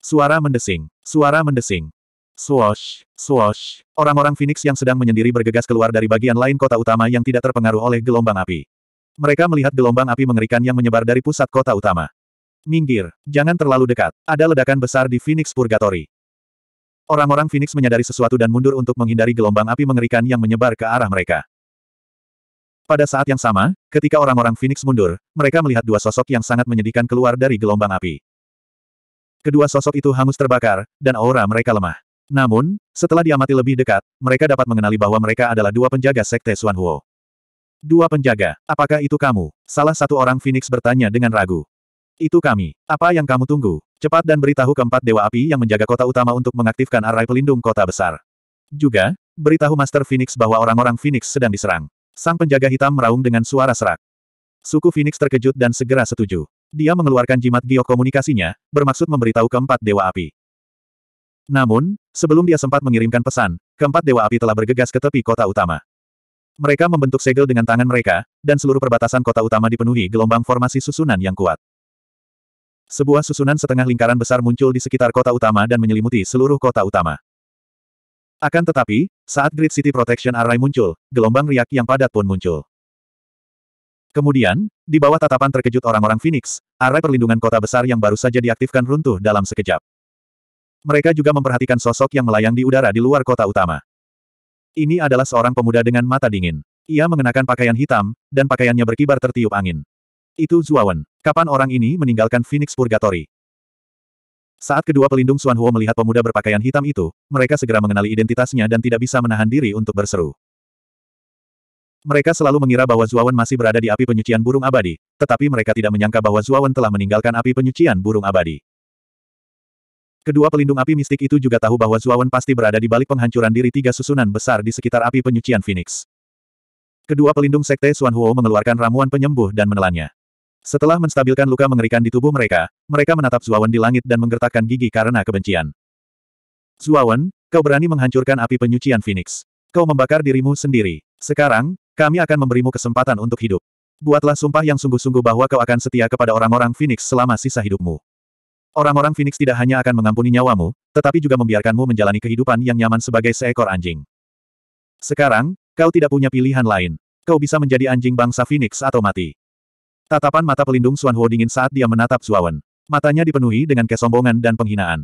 Suara mendesing. Suara mendesing. Swash, swash. Orang-orang Phoenix yang sedang menyendiri bergegas keluar dari bagian lain kota utama yang tidak terpengaruh oleh gelombang api. Mereka melihat gelombang api mengerikan yang menyebar dari pusat kota utama. Minggir, jangan terlalu dekat. Ada ledakan besar di Phoenix Purgatory. Orang-orang Phoenix menyadari sesuatu dan mundur untuk menghindari gelombang api mengerikan yang menyebar ke arah mereka. Pada saat yang sama, ketika orang-orang Phoenix mundur, mereka melihat dua sosok yang sangat menyedihkan keluar dari gelombang api. Kedua sosok itu hangus terbakar, dan aura mereka lemah. Namun, setelah diamati lebih dekat, mereka dapat mengenali bahwa mereka adalah dua penjaga Sekte Xuan Huo. Dua penjaga, apakah itu kamu? Salah satu orang Phoenix bertanya dengan ragu. Itu kami. Apa yang kamu tunggu? Cepat dan beritahu keempat Dewa Api yang menjaga kota utama untuk mengaktifkan arai pelindung kota besar. Juga, beritahu Master Phoenix bahwa orang-orang Phoenix sedang diserang. Sang penjaga hitam meraung dengan suara serak. Suku Phoenix terkejut dan segera setuju. Dia mengeluarkan jimat komunikasinya, bermaksud memberitahu keempat Dewa Api. Namun, Sebelum dia sempat mengirimkan pesan, keempat Dewa Api telah bergegas ke tepi kota utama. Mereka membentuk segel dengan tangan mereka, dan seluruh perbatasan kota utama dipenuhi gelombang formasi susunan yang kuat. Sebuah susunan setengah lingkaran besar muncul di sekitar kota utama dan menyelimuti seluruh kota utama. Akan tetapi, saat Great City Protection Array muncul, gelombang riak yang padat pun muncul. Kemudian, di bawah tatapan terkejut orang-orang Phoenix, Array perlindungan kota besar yang baru saja diaktifkan runtuh dalam sekejap. Mereka juga memperhatikan sosok yang melayang di udara di luar kota utama. Ini adalah seorang pemuda dengan mata dingin. Ia mengenakan pakaian hitam, dan pakaiannya berkibar tertiup angin. Itu Zuawan. Kapan orang ini meninggalkan Phoenix Purgatory? Saat kedua pelindung Xuan Huo melihat pemuda berpakaian hitam itu, mereka segera mengenali identitasnya dan tidak bisa menahan diri untuk berseru. Mereka selalu mengira bahwa Zuawan masih berada di api penyucian burung abadi, tetapi mereka tidak menyangka bahwa Zuawan telah meninggalkan api penyucian burung abadi. Kedua pelindung api mistik itu juga tahu bahwa Zuawan pasti berada di balik penghancuran diri tiga susunan besar di sekitar api penyucian Phoenix. Kedua pelindung sekte Xuan Huo mengeluarkan ramuan penyembuh dan menelannya. Setelah menstabilkan luka mengerikan di tubuh mereka, mereka menatap Zuawan di langit dan menggertakkan gigi karena kebencian. Zuawan, kau berani menghancurkan api penyucian Phoenix. Kau membakar dirimu sendiri. Sekarang, kami akan memberimu kesempatan untuk hidup. Buatlah sumpah yang sungguh-sungguh bahwa kau akan setia kepada orang-orang Phoenix selama sisa hidupmu. Orang-orang Phoenix tidak hanya akan mengampuni nyawamu, tetapi juga membiarkanmu menjalani kehidupan yang nyaman sebagai seekor anjing. Sekarang, kau tidak punya pilihan lain. Kau bisa menjadi anjing bangsa Phoenix atau mati. Tatapan mata pelindung Xuan Huo dingin saat dia menatap Zuawan. Matanya dipenuhi dengan kesombongan dan penghinaan.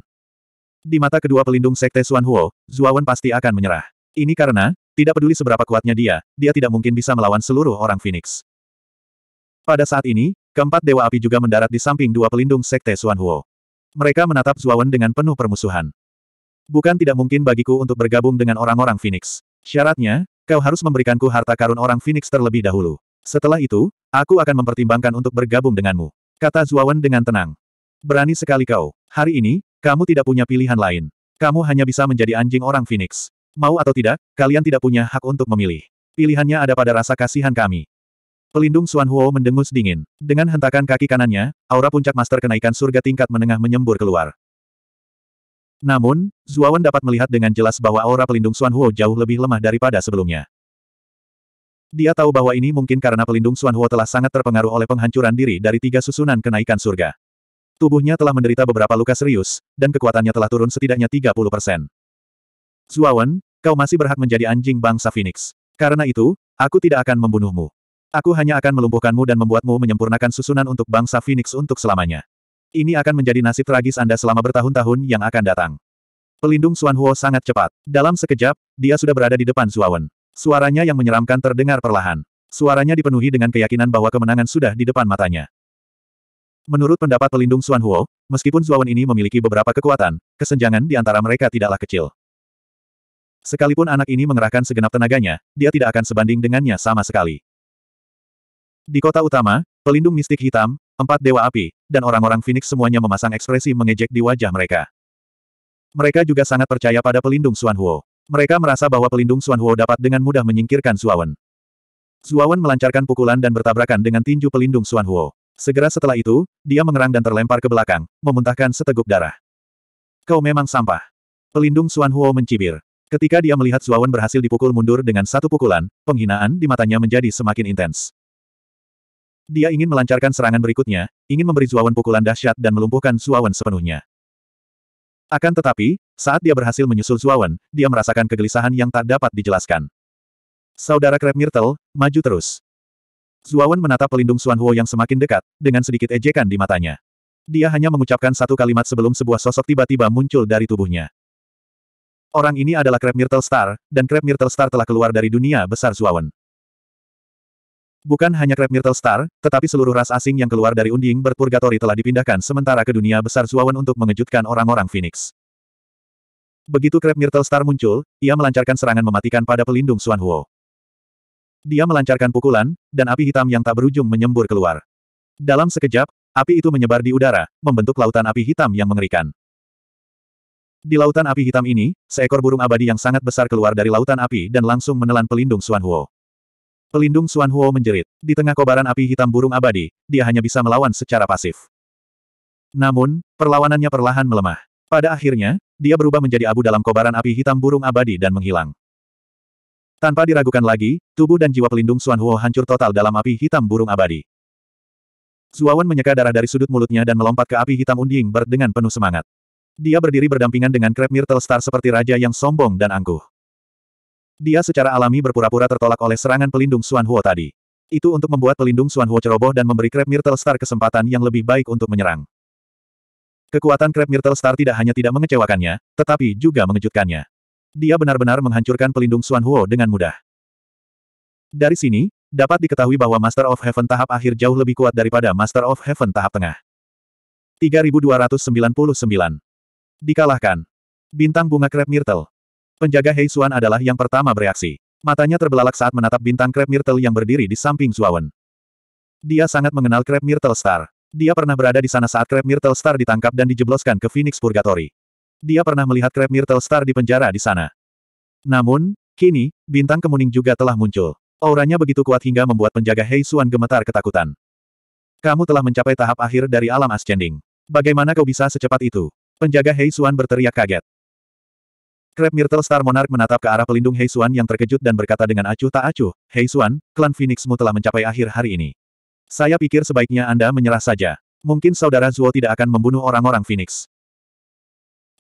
Di mata kedua pelindung sekte Xuan Huo, Zuawan pasti akan menyerah. Ini karena, tidak peduli seberapa kuatnya dia, dia tidak mungkin bisa melawan seluruh orang Phoenix. Pada saat ini, keempat Dewa Api juga mendarat di samping dua pelindung sekte Xuan Huo. Mereka menatap Zuawan dengan penuh permusuhan. Bukan tidak mungkin bagiku untuk bergabung dengan orang-orang Phoenix. Syaratnya, kau harus memberikanku harta karun orang Phoenix terlebih dahulu. Setelah itu, aku akan mempertimbangkan untuk bergabung denganmu. Kata Zuawan dengan tenang. Berani sekali kau. Hari ini, kamu tidak punya pilihan lain. Kamu hanya bisa menjadi anjing orang Phoenix. Mau atau tidak, kalian tidak punya hak untuk memilih. Pilihannya ada pada rasa kasihan kami. Pelindung Suan Huo mendengus dingin. Dengan hentakan kaki kanannya, aura puncak master kenaikan surga tingkat menengah menyembur keluar. Namun, Zuawan dapat melihat dengan jelas bahwa aura pelindung Suan Huo jauh lebih lemah daripada sebelumnya. Dia tahu bahwa ini mungkin karena pelindung Suan Huo telah sangat terpengaruh oleh penghancuran diri dari tiga susunan kenaikan surga. Tubuhnya telah menderita beberapa luka serius, dan kekuatannya telah turun setidaknya 30 persen. Zuawan, kau masih berhak menjadi anjing bangsa Phoenix. Karena itu, aku tidak akan membunuhmu. Aku hanya akan melumpuhkanmu dan membuatmu menyempurnakan susunan untuk bangsa Phoenix untuk selamanya. Ini akan menjadi nasib tragis Anda selama bertahun-tahun yang akan datang. Pelindung Suan Huo sangat cepat. Dalam sekejap, dia sudah berada di depan Suawen. Suaranya yang menyeramkan terdengar perlahan. Suaranya dipenuhi dengan keyakinan bahwa kemenangan sudah di depan matanya. Menurut pendapat pelindung Suan Huo, meskipun Zuawan ini memiliki beberapa kekuatan, kesenjangan di antara mereka tidaklah kecil. Sekalipun anak ini mengerahkan segenap tenaganya, dia tidak akan sebanding dengannya sama sekali. Di kota utama, pelindung mistik hitam, empat dewa api, dan orang-orang Phoenix semuanya memasang ekspresi mengejek di wajah mereka. Mereka juga sangat percaya pada pelindung Suan Huo. Mereka merasa bahwa pelindung Suan Huo dapat dengan mudah menyingkirkan Zuawan. Zuawan melancarkan pukulan dan bertabrakan dengan tinju pelindung Suan Huo. Segera setelah itu, dia mengerang dan terlempar ke belakang, memuntahkan seteguk darah. Kau memang sampah. Pelindung Suan Huo mencibir. Ketika dia melihat Zuawan berhasil dipukul mundur dengan satu pukulan, penghinaan di matanya menjadi semakin intens. Dia ingin melancarkan serangan berikutnya, ingin memberi Zuawan pukulan dahsyat dan melumpuhkan Zuawan sepenuhnya. Akan tetapi, saat dia berhasil menyusul Zuawan, dia merasakan kegelisahan yang tak dapat dijelaskan. Saudara Crab Myrtle, maju terus. Zuawan menatap pelindung Xuan Huo yang semakin dekat, dengan sedikit ejekan di matanya. Dia hanya mengucapkan satu kalimat sebelum sebuah sosok tiba-tiba muncul dari tubuhnya. Orang ini adalah Crab Myrtle Star, dan Crab Myrtle Star telah keluar dari dunia besar Zuawan. Bukan hanya Crab Myrtle Star, tetapi seluruh ras asing yang keluar dari unding Berpurgatory telah dipindahkan sementara ke dunia besar Zuawan untuk mengejutkan orang-orang Phoenix. Begitu Crab Myrtle Star muncul, ia melancarkan serangan mematikan pada pelindung Xuan Huo. Dia melancarkan pukulan, dan api hitam yang tak berujung menyembur keluar. Dalam sekejap, api itu menyebar di udara, membentuk lautan api hitam yang mengerikan. Di lautan api hitam ini, seekor burung abadi yang sangat besar keluar dari lautan api dan langsung menelan pelindung Xuan Huo. Pelindung Suan Huo menjerit. Di tengah kobaran api hitam burung abadi, dia hanya bisa melawan secara pasif. Namun, perlawanannya perlahan melemah. Pada akhirnya, dia berubah menjadi abu dalam kobaran api hitam burung abadi dan menghilang. Tanpa diragukan lagi, tubuh dan jiwa pelindung Suan Huo hancur total dalam api hitam burung abadi. Zuawan menyeka darah dari sudut mulutnya dan melompat ke api hitam unding berdengan penuh semangat. Dia berdiri berdampingan dengan Krep Myrtle Star seperti raja yang sombong dan angkuh. Dia secara alami berpura-pura tertolak oleh serangan pelindung Xuan Huo tadi. Itu untuk membuat pelindung Xuan Huo ceroboh dan memberi Crab Myrtle Star kesempatan yang lebih baik untuk menyerang. Kekuatan Crab Myrtle Star tidak hanya tidak mengecewakannya, tetapi juga mengejutkannya. Dia benar-benar menghancurkan pelindung Xuan Huo dengan mudah. Dari sini, dapat diketahui bahwa Master of Heaven tahap akhir jauh lebih kuat daripada Master of Heaven tahap tengah. 3299. Dikalahkan. Bintang bunga Crab Myrtle. Penjaga Hei Xuan adalah yang pertama bereaksi. Matanya terbelalak saat menatap bintang Crab Myrtle yang berdiri di samping Zuawan. Dia sangat mengenal Crab Myrtle Star. Dia pernah berada di sana saat Crab Myrtle Star ditangkap dan dijebloskan ke Phoenix Purgatory. Dia pernah melihat Crab Myrtle Star di penjara di sana. Namun, kini, bintang kemuning juga telah muncul. Auranya begitu kuat hingga membuat penjaga Hei Xuan gemetar ketakutan. Kamu telah mencapai tahap akhir dari alam ascending. Bagaimana kau bisa secepat itu? Penjaga Hei Xuan berteriak kaget. Crab Myrtle Star Monarch menatap ke arah pelindung Heisuan yang terkejut dan berkata dengan acuh tak acuh, Heisuan, klan Phoenixmu telah mencapai akhir hari ini. Saya pikir sebaiknya Anda menyerah saja. Mungkin saudara Zuo tidak akan membunuh orang-orang Phoenix.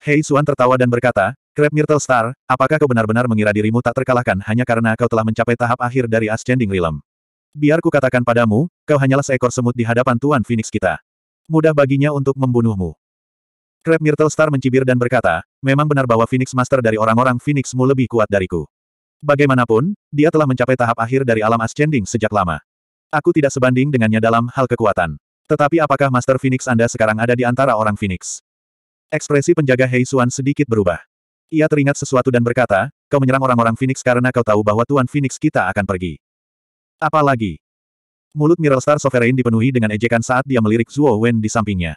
Heisuan tertawa dan berkata, Crab Myrtle Star, apakah kau benar-benar mengira dirimu tak terkalahkan hanya karena kau telah mencapai tahap akhir dari Ascending Realm? Biar ku katakan padamu, kau hanyalah seekor semut di hadapan Tuan Phoenix kita. Mudah baginya untuk membunuhmu. Crab Myrtle Star mencibir dan berkata, memang benar bahwa Phoenix Master dari orang-orang Phoenixmu lebih kuat dariku. Bagaimanapun, dia telah mencapai tahap akhir dari alam ascending sejak lama. Aku tidak sebanding dengannya dalam hal kekuatan. Tetapi apakah Master Phoenix Anda sekarang ada di antara orang Phoenix? Ekspresi penjaga Hei Xuan sedikit berubah. Ia teringat sesuatu dan berkata, kau menyerang orang-orang Phoenix karena kau tahu bahwa Tuan Phoenix kita akan pergi. Apalagi? Mulut Miral Star Sovereign dipenuhi dengan ejekan saat dia melirik Zuo Wen di sampingnya.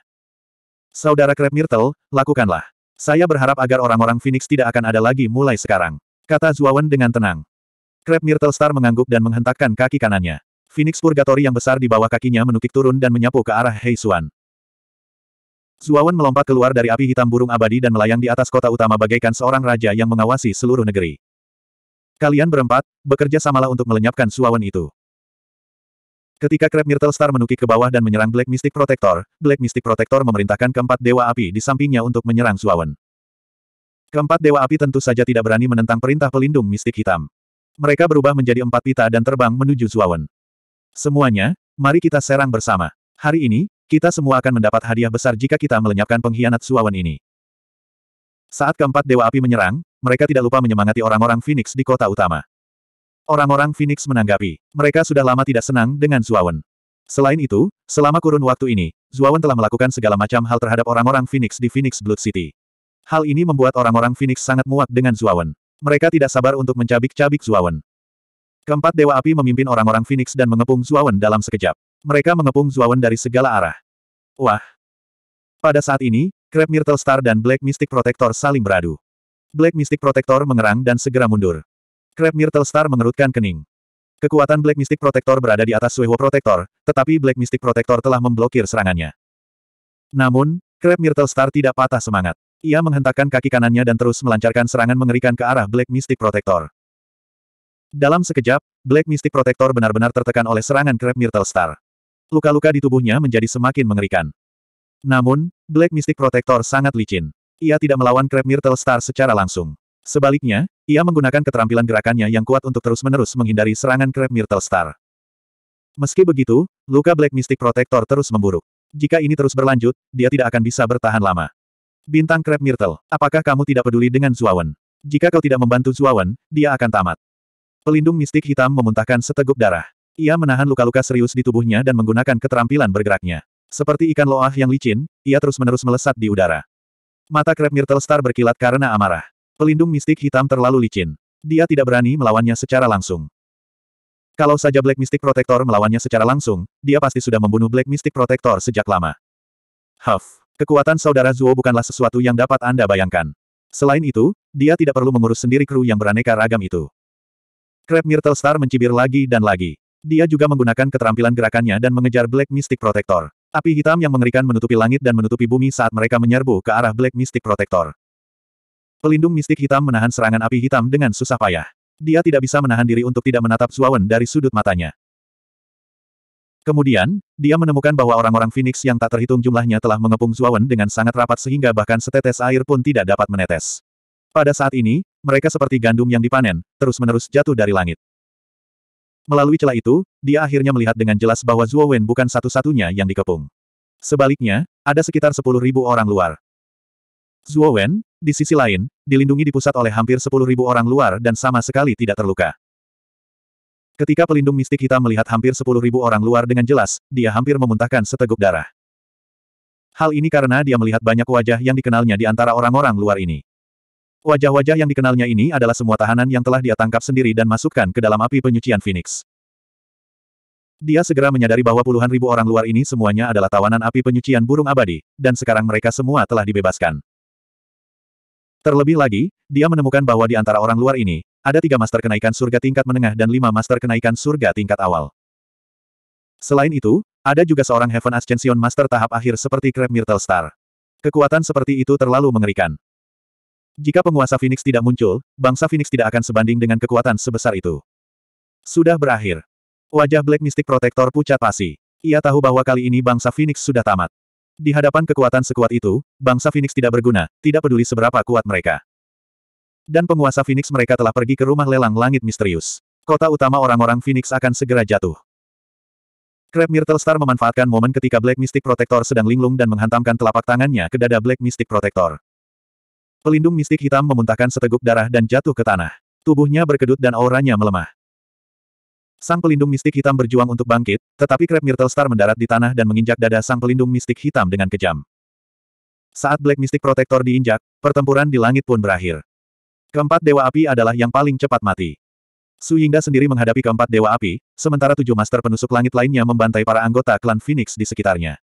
Saudara Crab Myrtle, lakukanlah. Saya berharap agar orang-orang Phoenix tidak akan ada lagi mulai sekarang. Kata Zuawan dengan tenang. Crab Myrtle Star mengangguk dan menghentakkan kaki kanannya. Phoenix Purgatory yang besar di bawah kakinya menukik turun dan menyapu ke arah Hei Xuan. Zuawan melompat keluar dari api hitam burung abadi dan melayang di atas kota utama bagaikan seorang raja yang mengawasi seluruh negeri. Kalian berempat, bekerja samalah untuk melenyapkan Zuawan itu. Ketika Crab Myrtle Star menukik ke bawah dan menyerang Black Mystic Protector, Black Mystic Protector memerintahkan keempat Dewa Api di sampingnya untuk menyerang Suawen. Keempat Dewa Api tentu saja tidak berani menentang perintah pelindung mistik hitam. Mereka berubah menjadi empat pita dan terbang menuju Suawen. Semuanya, mari kita serang bersama. Hari ini, kita semua akan mendapat hadiah besar jika kita melenyapkan pengkhianat Suawen ini. Saat keempat Dewa Api menyerang, mereka tidak lupa menyemangati orang-orang Phoenix di kota utama. Orang-orang Phoenix menanggapi. Mereka sudah lama tidak senang dengan Zuawan. Selain itu, selama kurun waktu ini, Zuawan telah melakukan segala macam hal terhadap orang-orang Phoenix di Phoenix Blood City. Hal ini membuat orang-orang Phoenix sangat muak dengan Zuawan. Mereka tidak sabar untuk mencabik-cabik Zuawan. Keempat Dewa Api memimpin orang-orang Phoenix dan mengepung Zuawan dalam sekejap. Mereka mengepung Zuawan dari segala arah. Wah! Pada saat ini, Crab Myrtle Star dan Black Mystic Protector saling beradu. Black Mystic Protector mengerang dan segera mundur. Crab Myrtle Star mengerutkan kening. Kekuatan Black Mystic Protector berada di atas Sueho Protector, tetapi Black Mystic Protector telah memblokir serangannya. Namun, Crab Myrtle Star tidak patah semangat. Ia menghentakkan kaki kanannya dan terus melancarkan serangan mengerikan ke arah Black Mystic Protector. Dalam sekejap, Black Mystic Protector benar-benar tertekan oleh serangan Crab Myrtle Star. Luka-luka di tubuhnya menjadi semakin mengerikan. Namun, Black Mystic Protector sangat licin. Ia tidak melawan Crab Myrtle Star secara langsung. Sebaliknya, ia menggunakan keterampilan gerakannya yang kuat untuk terus-menerus menghindari serangan Crab Myrtle Star. Meski begitu, luka Black Mystic Protector terus memburuk. Jika ini terus berlanjut, dia tidak akan bisa bertahan lama. Bintang Crab Myrtle, apakah kamu tidak peduli dengan Zuawan? Jika kau tidak membantu Zuawan, dia akan tamat. Pelindung mistik hitam memuntahkan seteguk darah. Ia menahan luka-luka serius di tubuhnya dan menggunakan keterampilan bergeraknya. Seperti ikan loah yang licin, ia terus-menerus melesat di udara. Mata Crab Myrtle Star berkilat karena amarah. Pelindung mistik hitam terlalu licin. Dia tidak berani melawannya secara langsung. Kalau saja Black Mystic Protector melawannya secara langsung, dia pasti sudah membunuh Black Mystic Protector sejak lama. Huff, kekuatan saudara Zuo bukanlah sesuatu yang dapat Anda bayangkan. Selain itu, dia tidak perlu mengurus sendiri kru yang beraneka ragam itu. Crab Myrtle Star mencibir lagi dan lagi. Dia juga menggunakan keterampilan gerakannya dan mengejar Black Mystic Protector. Api hitam yang mengerikan menutupi langit dan menutupi bumi saat mereka menyerbu ke arah Black Mystic Protector. Pelindung mistik hitam menahan serangan api hitam dengan susah payah. Dia tidak bisa menahan diri untuk tidak menatap Zuawan dari sudut matanya. Kemudian, dia menemukan bahwa orang-orang Phoenix yang tak terhitung jumlahnya telah mengepung Zuawan dengan sangat rapat sehingga bahkan setetes air pun tidak dapat menetes. Pada saat ini, mereka seperti gandum yang dipanen, terus-menerus jatuh dari langit. Melalui celah itu, dia akhirnya melihat dengan jelas bahwa Zuowen bukan satu-satunya yang dikepung. Sebaliknya, ada sekitar 10.000 orang luar. Zuo Wen, di sisi lain, dilindungi di pusat oleh hampir 10.000 orang luar dan sama sekali tidak terluka. Ketika pelindung mistik hitam melihat hampir 10.000 orang luar dengan jelas, dia hampir memuntahkan seteguk darah. Hal ini karena dia melihat banyak wajah yang dikenalnya di antara orang-orang luar ini. Wajah-wajah yang dikenalnya ini adalah semua tahanan yang telah dia tangkap sendiri dan masukkan ke dalam api penyucian Phoenix. Dia segera menyadari bahwa puluhan ribu orang luar ini semuanya adalah tawanan api penyucian burung abadi, dan sekarang mereka semua telah dibebaskan. Terlebih lagi, dia menemukan bahwa di antara orang luar ini, ada tiga master kenaikan surga tingkat menengah dan lima master kenaikan surga tingkat awal. Selain itu, ada juga seorang Heaven Ascension Master tahap akhir seperti Crab Myrtle Star. Kekuatan seperti itu terlalu mengerikan. Jika penguasa Phoenix tidak muncul, bangsa Phoenix tidak akan sebanding dengan kekuatan sebesar itu. Sudah berakhir. Wajah Black Mystic Protector pucat pasi. Ia tahu bahwa kali ini bangsa Phoenix sudah tamat. Di hadapan kekuatan sekuat itu, bangsa Phoenix tidak berguna, tidak peduli seberapa kuat mereka. Dan penguasa Phoenix mereka telah pergi ke rumah lelang langit misterius. Kota utama orang-orang Phoenix akan segera jatuh. Crab Myrtle Star memanfaatkan momen ketika Black Mystic Protector sedang linglung dan menghantamkan telapak tangannya ke dada Black Mystic Protector. Pelindung mistik hitam memuntahkan seteguk darah dan jatuh ke tanah. Tubuhnya berkedut dan auranya melemah. Sang pelindung mistik hitam berjuang untuk bangkit, tetapi Crab Myrtle Star mendarat di tanah dan menginjak dada sang pelindung mistik hitam dengan kejam. Saat Black Mystic Protector diinjak, pertempuran di langit pun berakhir. Keempat Dewa Api adalah yang paling cepat mati. Su Yingda sendiri menghadapi keempat Dewa Api, sementara tujuh Master Penusuk Langit lainnya membantai para anggota klan Phoenix di sekitarnya.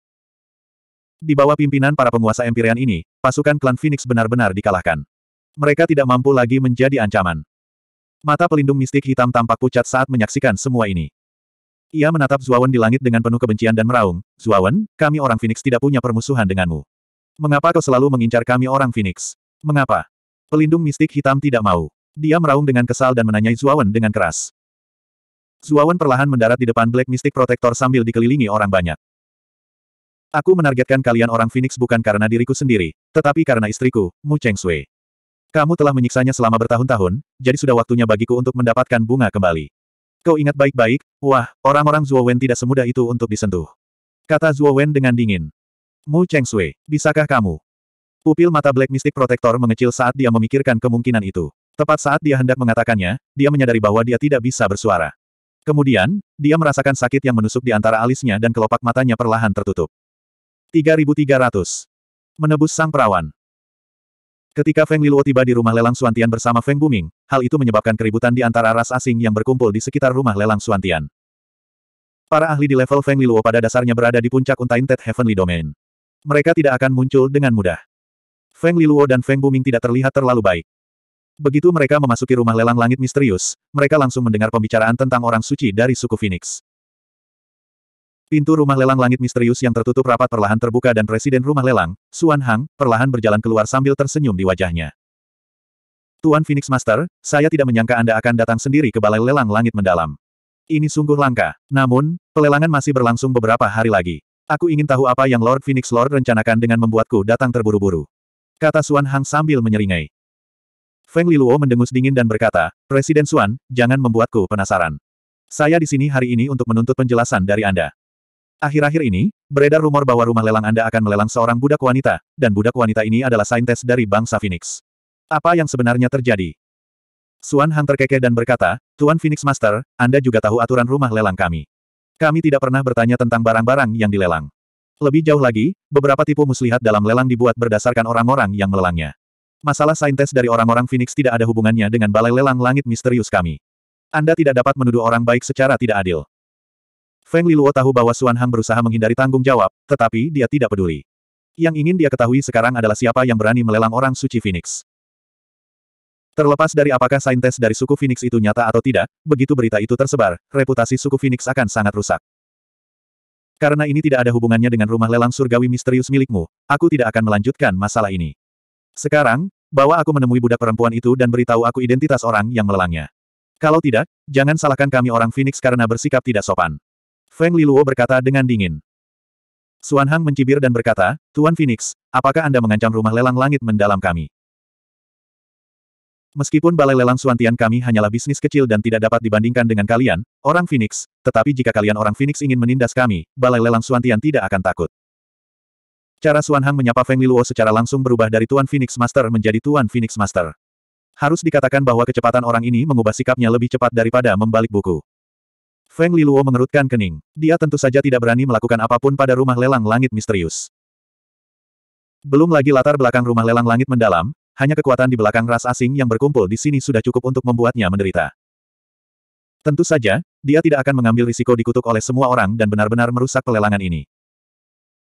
Di bawah pimpinan para penguasa Empyrean ini, pasukan klan Phoenix benar-benar dikalahkan. Mereka tidak mampu lagi menjadi ancaman. Mata pelindung mistik hitam tampak pucat saat menyaksikan semua ini. Ia menatap Zuawan di langit dengan penuh kebencian dan meraung, Zuawan, kami orang Phoenix tidak punya permusuhan denganmu. Mengapa kau selalu mengincar kami orang Phoenix? Mengapa? Pelindung mistik hitam tidak mau. Dia meraung dengan kesal dan menanyai Zuawan dengan keras. Zuawan perlahan mendarat di depan Black Mystic Protector sambil dikelilingi orang banyak. Aku menargetkan kalian orang Phoenix bukan karena diriku sendiri, tetapi karena istriku, Mu Cheng Sui. Kamu telah menyiksanya selama bertahun-tahun, jadi sudah waktunya bagiku untuk mendapatkan bunga kembali. Kau ingat baik-baik, wah, orang-orang Zhuo Wen tidak semudah itu untuk disentuh. Kata Zhuo Wen dengan dingin. Mu Cheng Sui, bisakah kamu? Pupil mata Black Mystic Protector mengecil saat dia memikirkan kemungkinan itu. Tepat saat dia hendak mengatakannya, dia menyadari bahwa dia tidak bisa bersuara. Kemudian, dia merasakan sakit yang menusuk di antara alisnya dan kelopak matanya perlahan tertutup. 3300. Menebus sang perawan. Ketika Feng Liluo tiba di rumah lelang Suantian bersama Feng Buming, hal itu menyebabkan keributan di antara ras asing yang berkumpul di sekitar rumah lelang Suantian. Para ahli di level Feng Liluo pada dasarnya berada di puncak Untainted Heavenly Domain. Mereka tidak akan muncul dengan mudah. Feng Liluo dan Feng Buming tidak terlihat terlalu baik. Begitu mereka memasuki rumah lelang langit misterius, mereka langsung mendengar pembicaraan tentang orang suci dari suku Phoenix. Pintu rumah lelang langit misterius yang tertutup rapat perlahan terbuka dan Presiden rumah lelang, Suan Hang, perlahan berjalan keluar sambil tersenyum di wajahnya. Tuan Phoenix Master, saya tidak menyangka Anda akan datang sendiri ke Balai Lelang Langit Mendalam. Ini sungguh langka. Namun, pelelangan masih berlangsung beberapa hari lagi. Aku ingin tahu apa yang Lord Phoenix Lord rencanakan dengan membuatku datang terburu-buru. Kata Suan Hang sambil menyeringai. Feng Liluo mendengus dingin dan berkata, Presiden Suan, jangan membuatku penasaran. Saya di sini hari ini untuk menuntut penjelasan dari Anda. Akhir-akhir ini, beredar rumor bahwa rumah lelang Anda akan melelang seorang budak wanita, dan budak wanita ini adalah saintes dari bangsa Phoenix. Apa yang sebenarnya terjadi? Suan Hang terkekeh dan berkata, Tuan Phoenix Master, Anda juga tahu aturan rumah lelang kami. Kami tidak pernah bertanya tentang barang-barang yang dilelang. Lebih jauh lagi, beberapa tipu muslihat dalam lelang dibuat berdasarkan orang-orang yang melelangnya. Masalah saintes dari orang-orang Phoenix tidak ada hubungannya dengan balai lelang langit misterius kami. Anda tidak dapat menuduh orang baik secara tidak adil. Feng Liluo tahu bahwa Suan Hang berusaha menghindari tanggung jawab, tetapi dia tidak peduli. Yang ingin dia ketahui sekarang adalah siapa yang berani melelang orang suci Phoenix. Terlepas dari apakah saintes dari suku Phoenix itu nyata atau tidak, begitu berita itu tersebar, reputasi suku Phoenix akan sangat rusak. Karena ini tidak ada hubungannya dengan rumah lelang surgawi misterius milikmu, aku tidak akan melanjutkan masalah ini. Sekarang, bawa aku menemui budak perempuan itu dan beritahu aku identitas orang yang melelangnya. Kalau tidak, jangan salahkan kami orang Phoenix karena bersikap tidak sopan. Feng Liluo berkata dengan dingin. Suan Hang mencibir dan berkata, Tuan Phoenix, apakah Anda mengancam rumah lelang langit mendalam kami? Meskipun balai lelang Suantian kami hanyalah bisnis kecil dan tidak dapat dibandingkan dengan kalian, orang Phoenix, tetapi jika kalian orang Phoenix ingin menindas kami, balai lelang Suantian tidak akan takut. Cara Suan Hang menyapa Feng Liluo secara langsung berubah dari Tuan Phoenix Master menjadi Tuan Phoenix Master. Harus dikatakan bahwa kecepatan orang ini mengubah sikapnya lebih cepat daripada membalik buku. Feng Liluo mengerutkan kening. Dia tentu saja tidak berani melakukan apapun pada rumah lelang langit misterius. Belum lagi latar belakang rumah lelang langit mendalam, hanya kekuatan di belakang ras asing yang berkumpul di sini sudah cukup untuk membuatnya menderita. Tentu saja, dia tidak akan mengambil risiko dikutuk oleh semua orang dan benar-benar merusak pelelangan ini.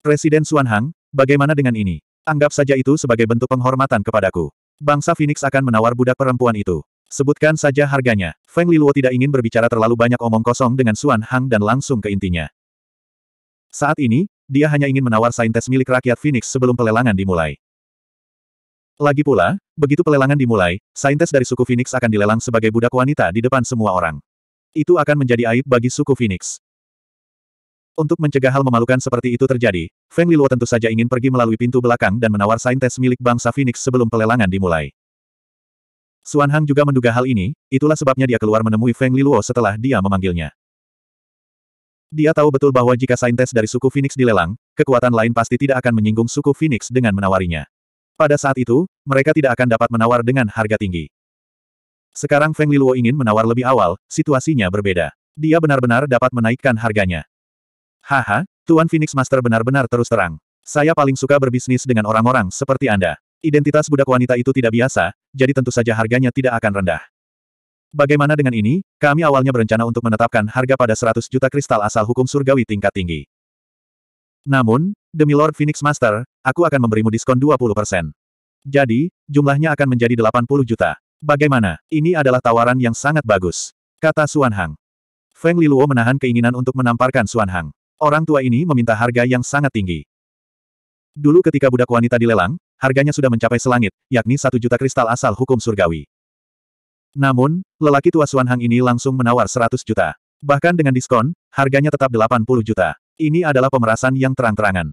Presiden Xuan Hang, bagaimana dengan ini? Anggap saja itu sebagai bentuk penghormatan kepadaku. Bangsa Phoenix akan menawar budak perempuan itu. Sebutkan saja harganya. Feng Liluo tidak ingin berbicara terlalu banyak omong kosong dengan Suan Hang dan langsung ke intinya. Saat ini, dia hanya ingin menawar saintes milik rakyat Phoenix sebelum pelelangan dimulai. Lagi pula, begitu pelelangan dimulai, saintes dari suku Phoenix akan dilelang sebagai budak wanita di depan semua orang. Itu akan menjadi aib bagi suku Phoenix. Untuk mencegah hal memalukan seperti itu terjadi, Feng Liluo tentu saja ingin pergi melalui pintu belakang dan menawar saintes milik bangsa Phoenix sebelum pelelangan dimulai. Suan Hang juga menduga hal ini, itulah sebabnya dia keluar menemui Feng Liluo setelah dia memanggilnya. Dia tahu betul bahwa jika saintes dari suku Phoenix dilelang, kekuatan lain pasti tidak akan menyinggung suku Phoenix dengan menawarinya. Pada saat itu, mereka tidak akan dapat menawar dengan harga tinggi. Sekarang Feng Liluo ingin menawar lebih awal, situasinya berbeda. Dia benar-benar dapat menaikkan harganya. Haha, Tuan Phoenix Master benar-benar terus terang. Saya paling suka berbisnis dengan orang-orang seperti Anda. Identitas budak wanita itu tidak biasa, jadi tentu saja harganya tidak akan rendah. Bagaimana dengan ini? Kami awalnya berencana untuk menetapkan harga pada 100 juta kristal asal hukum surgawi tingkat tinggi. Namun, demi Lord Phoenix Master, aku akan memberimu diskon 20%. Jadi, jumlahnya akan menjadi 80 juta. Bagaimana? Ini adalah tawaran yang sangat bagus. Kata Suan Hang. Feng Liluo menahan keinginan untuk menamparkan Suan Hang. Orang tua ini meminta harga yang sangat tinggi. Dulu ketika budak wanita dilelang, harganya sudah mencapai selangit, yakni satu juta kristal asal hukum surgawi. Namun, lelaki tua Suan Hang ini langsung menawar 100 juta. Bahkan dengan diskon, harganya tetap 80 juta. Ini adalah pemerasan yang terang-terangan.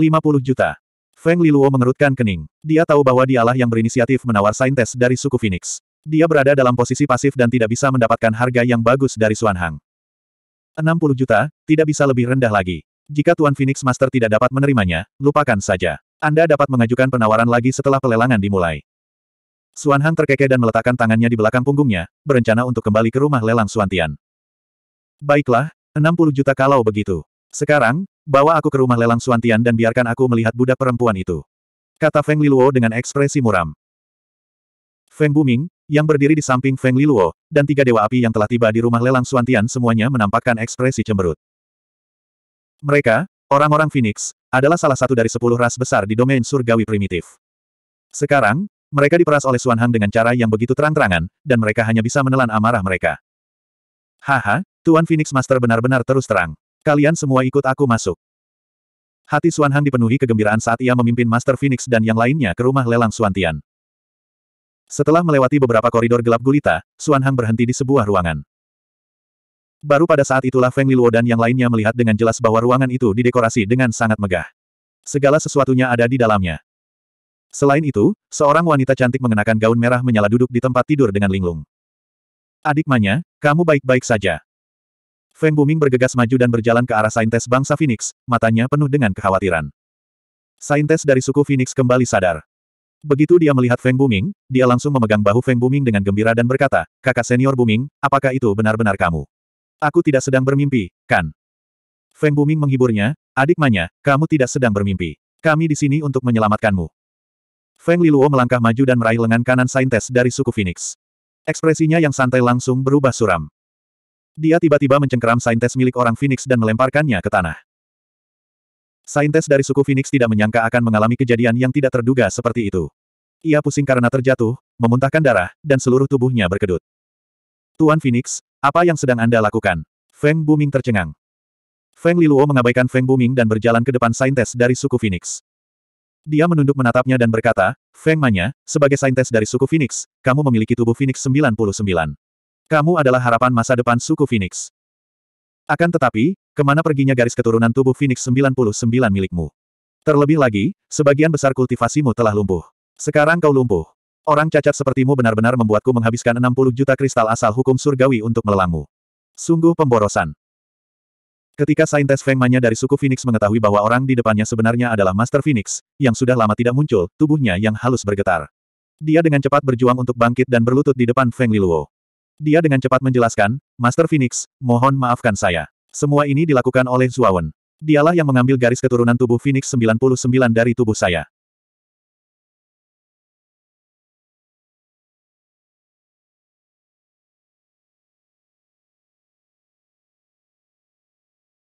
50 juta. Feng Liluo mengerutkan kening. Dia tahu bahwa dialah yang berinisiatif menawar saintes dari suku Phoenix. Dia berada dalam posisi pasif dan tidak bisa mendapatkan harga yang bagus dari Suan Hang. 60 juta, tidak bisa lebih rendah lagi. Jika Tuan Phoenix Master tidak dapat menerimanya, lupakan saja. Anda dapat mengajukan penawaran lagi setelah pelelangan dimulai. Suan Hang terkekeh dan meletakkan tangannya di belakang punggungnya, berencana untuk kembali ke rumah lelang Suantian. Baiklah, 60 juta kalau begitu. Sekarang, bawa aku ke rumah lelang Suantian dan biarkan aku melihat budak perempuan itu. Kata Feng Liluo dengan ekspresi muram. Feng Buming, yang berdiri di samping Feng Liluo, dan tiga dewa api yang telah tiba di rumah lelang Suantian semuanya menampakkan ekspresi cemberut. Mereka, orang-orang Phoenix, adalah salah satu dari sepuluh ras besar di domain surgawi primitif. Sekarang, mereka diperas oleh Suan Hang dengan cara yang begitu terang-terangan, dan mereka hanya bisa menelan amarah mereka. Haha, Tuan Phoenix Master benar-benar terus terang. Kalian semua ikut aku masuk. Hati Suan Hang dipenuhi kegembiraan saat ia memimpin Master Phoenix dan yang lainnya ke rumah lelang Suan Tian. Setelah melewati beberapa koridor gelap gulita, Suan Hang berhenti di sebuah ruangan. Baru pada saat itulah Feng Liluo dan yang lainnya melihat dengan jelas bahwa ruangan itu didekorasi dengan sangat megah. Segala sesuatunya ada di dalamnya. Selain itu, seorang wanita cantik mengenakan gaun merah menyala duduk di tempat tidur dengan linglung. Adik Manya, kamu baik-baik saja. Feng Buming bergegas maju dan berjalan ke arah saintes bangsa Phoenix, matanya penuh dengan kekhawatiran. Saintes dari suku Phoenix kembali sadar. Begitu dia melihat Feng Buming, dia langsung memegang bahu Feng Buming dengan gembira dan berkata, kakak senior Buming, apakah itu benar-benar kamu? Aku tidak sedang bermimpi, kan? Feng Buming menghiburnya, adik Manya, kamu tidak sedang bermimpi. Kami di sini untuk menyelamatkanmu. Feng Liluo melangkah maju dan meraih lengan kanan Saintes dari suku Phoenix. Ekspresinya yang santai langsung berubah suram. Dia tiba-tiba mencengkeram Saintes milik orang Phoenix dan melemparkannya ke tanah. Saintes dari suku Phoenix tidak menyangka akan mengalami kejadian yang tidak terduga seperti itu. Ia pusing karena terjatuh, memuntahkan darah, dan seluruh tubuhnya berkedut. Tuan Phoenix, apa yang sedang Anda lakukan? Feng Buming tercengang. Feng Liluo mengabaikan Feng Buming dan berjalan ke depan saintes dari suku Phoenix. Dia menunduk menatapnya dan berkata, Feng Manya, sebagai saintes dari suku Phoenix, kamu memiliki tubuh Phoenix 99. Kamu adalah harapan masa depan suku Phoenix. Akan tetapi, kemana perginya garis keturunan tubuh Phoenix 99 milikmu? Terlebih lagi, sebagian besar kultivasimu telah lumpuh. Sekarang kau lumpuh. Orang cacat sepertimu benar-benar membuatku menghabiskan 60 juta kristal asal hukum surgawi untuk melelangmu. Sungguh pemborosan. Ketika saintes Feng Manya dari suku Phoenix mengetahui bahwa orang di depannya sebenarnya adalah Master Phoenix, yang sudah lama tidak muncul, tubuhnya yang halus bergetar. Dia dengan cepat berjuang untuk bangkit dan berlutut di depan Feng Liluo. Dia dengan cepat menjelaskan, Master Phoenix, mohon maafkan saya. Semua ini dilakukan oleh Zuawan. Dialah yang mengambil garis keturunan tubuh Phoenix 99 dari tubuh saya.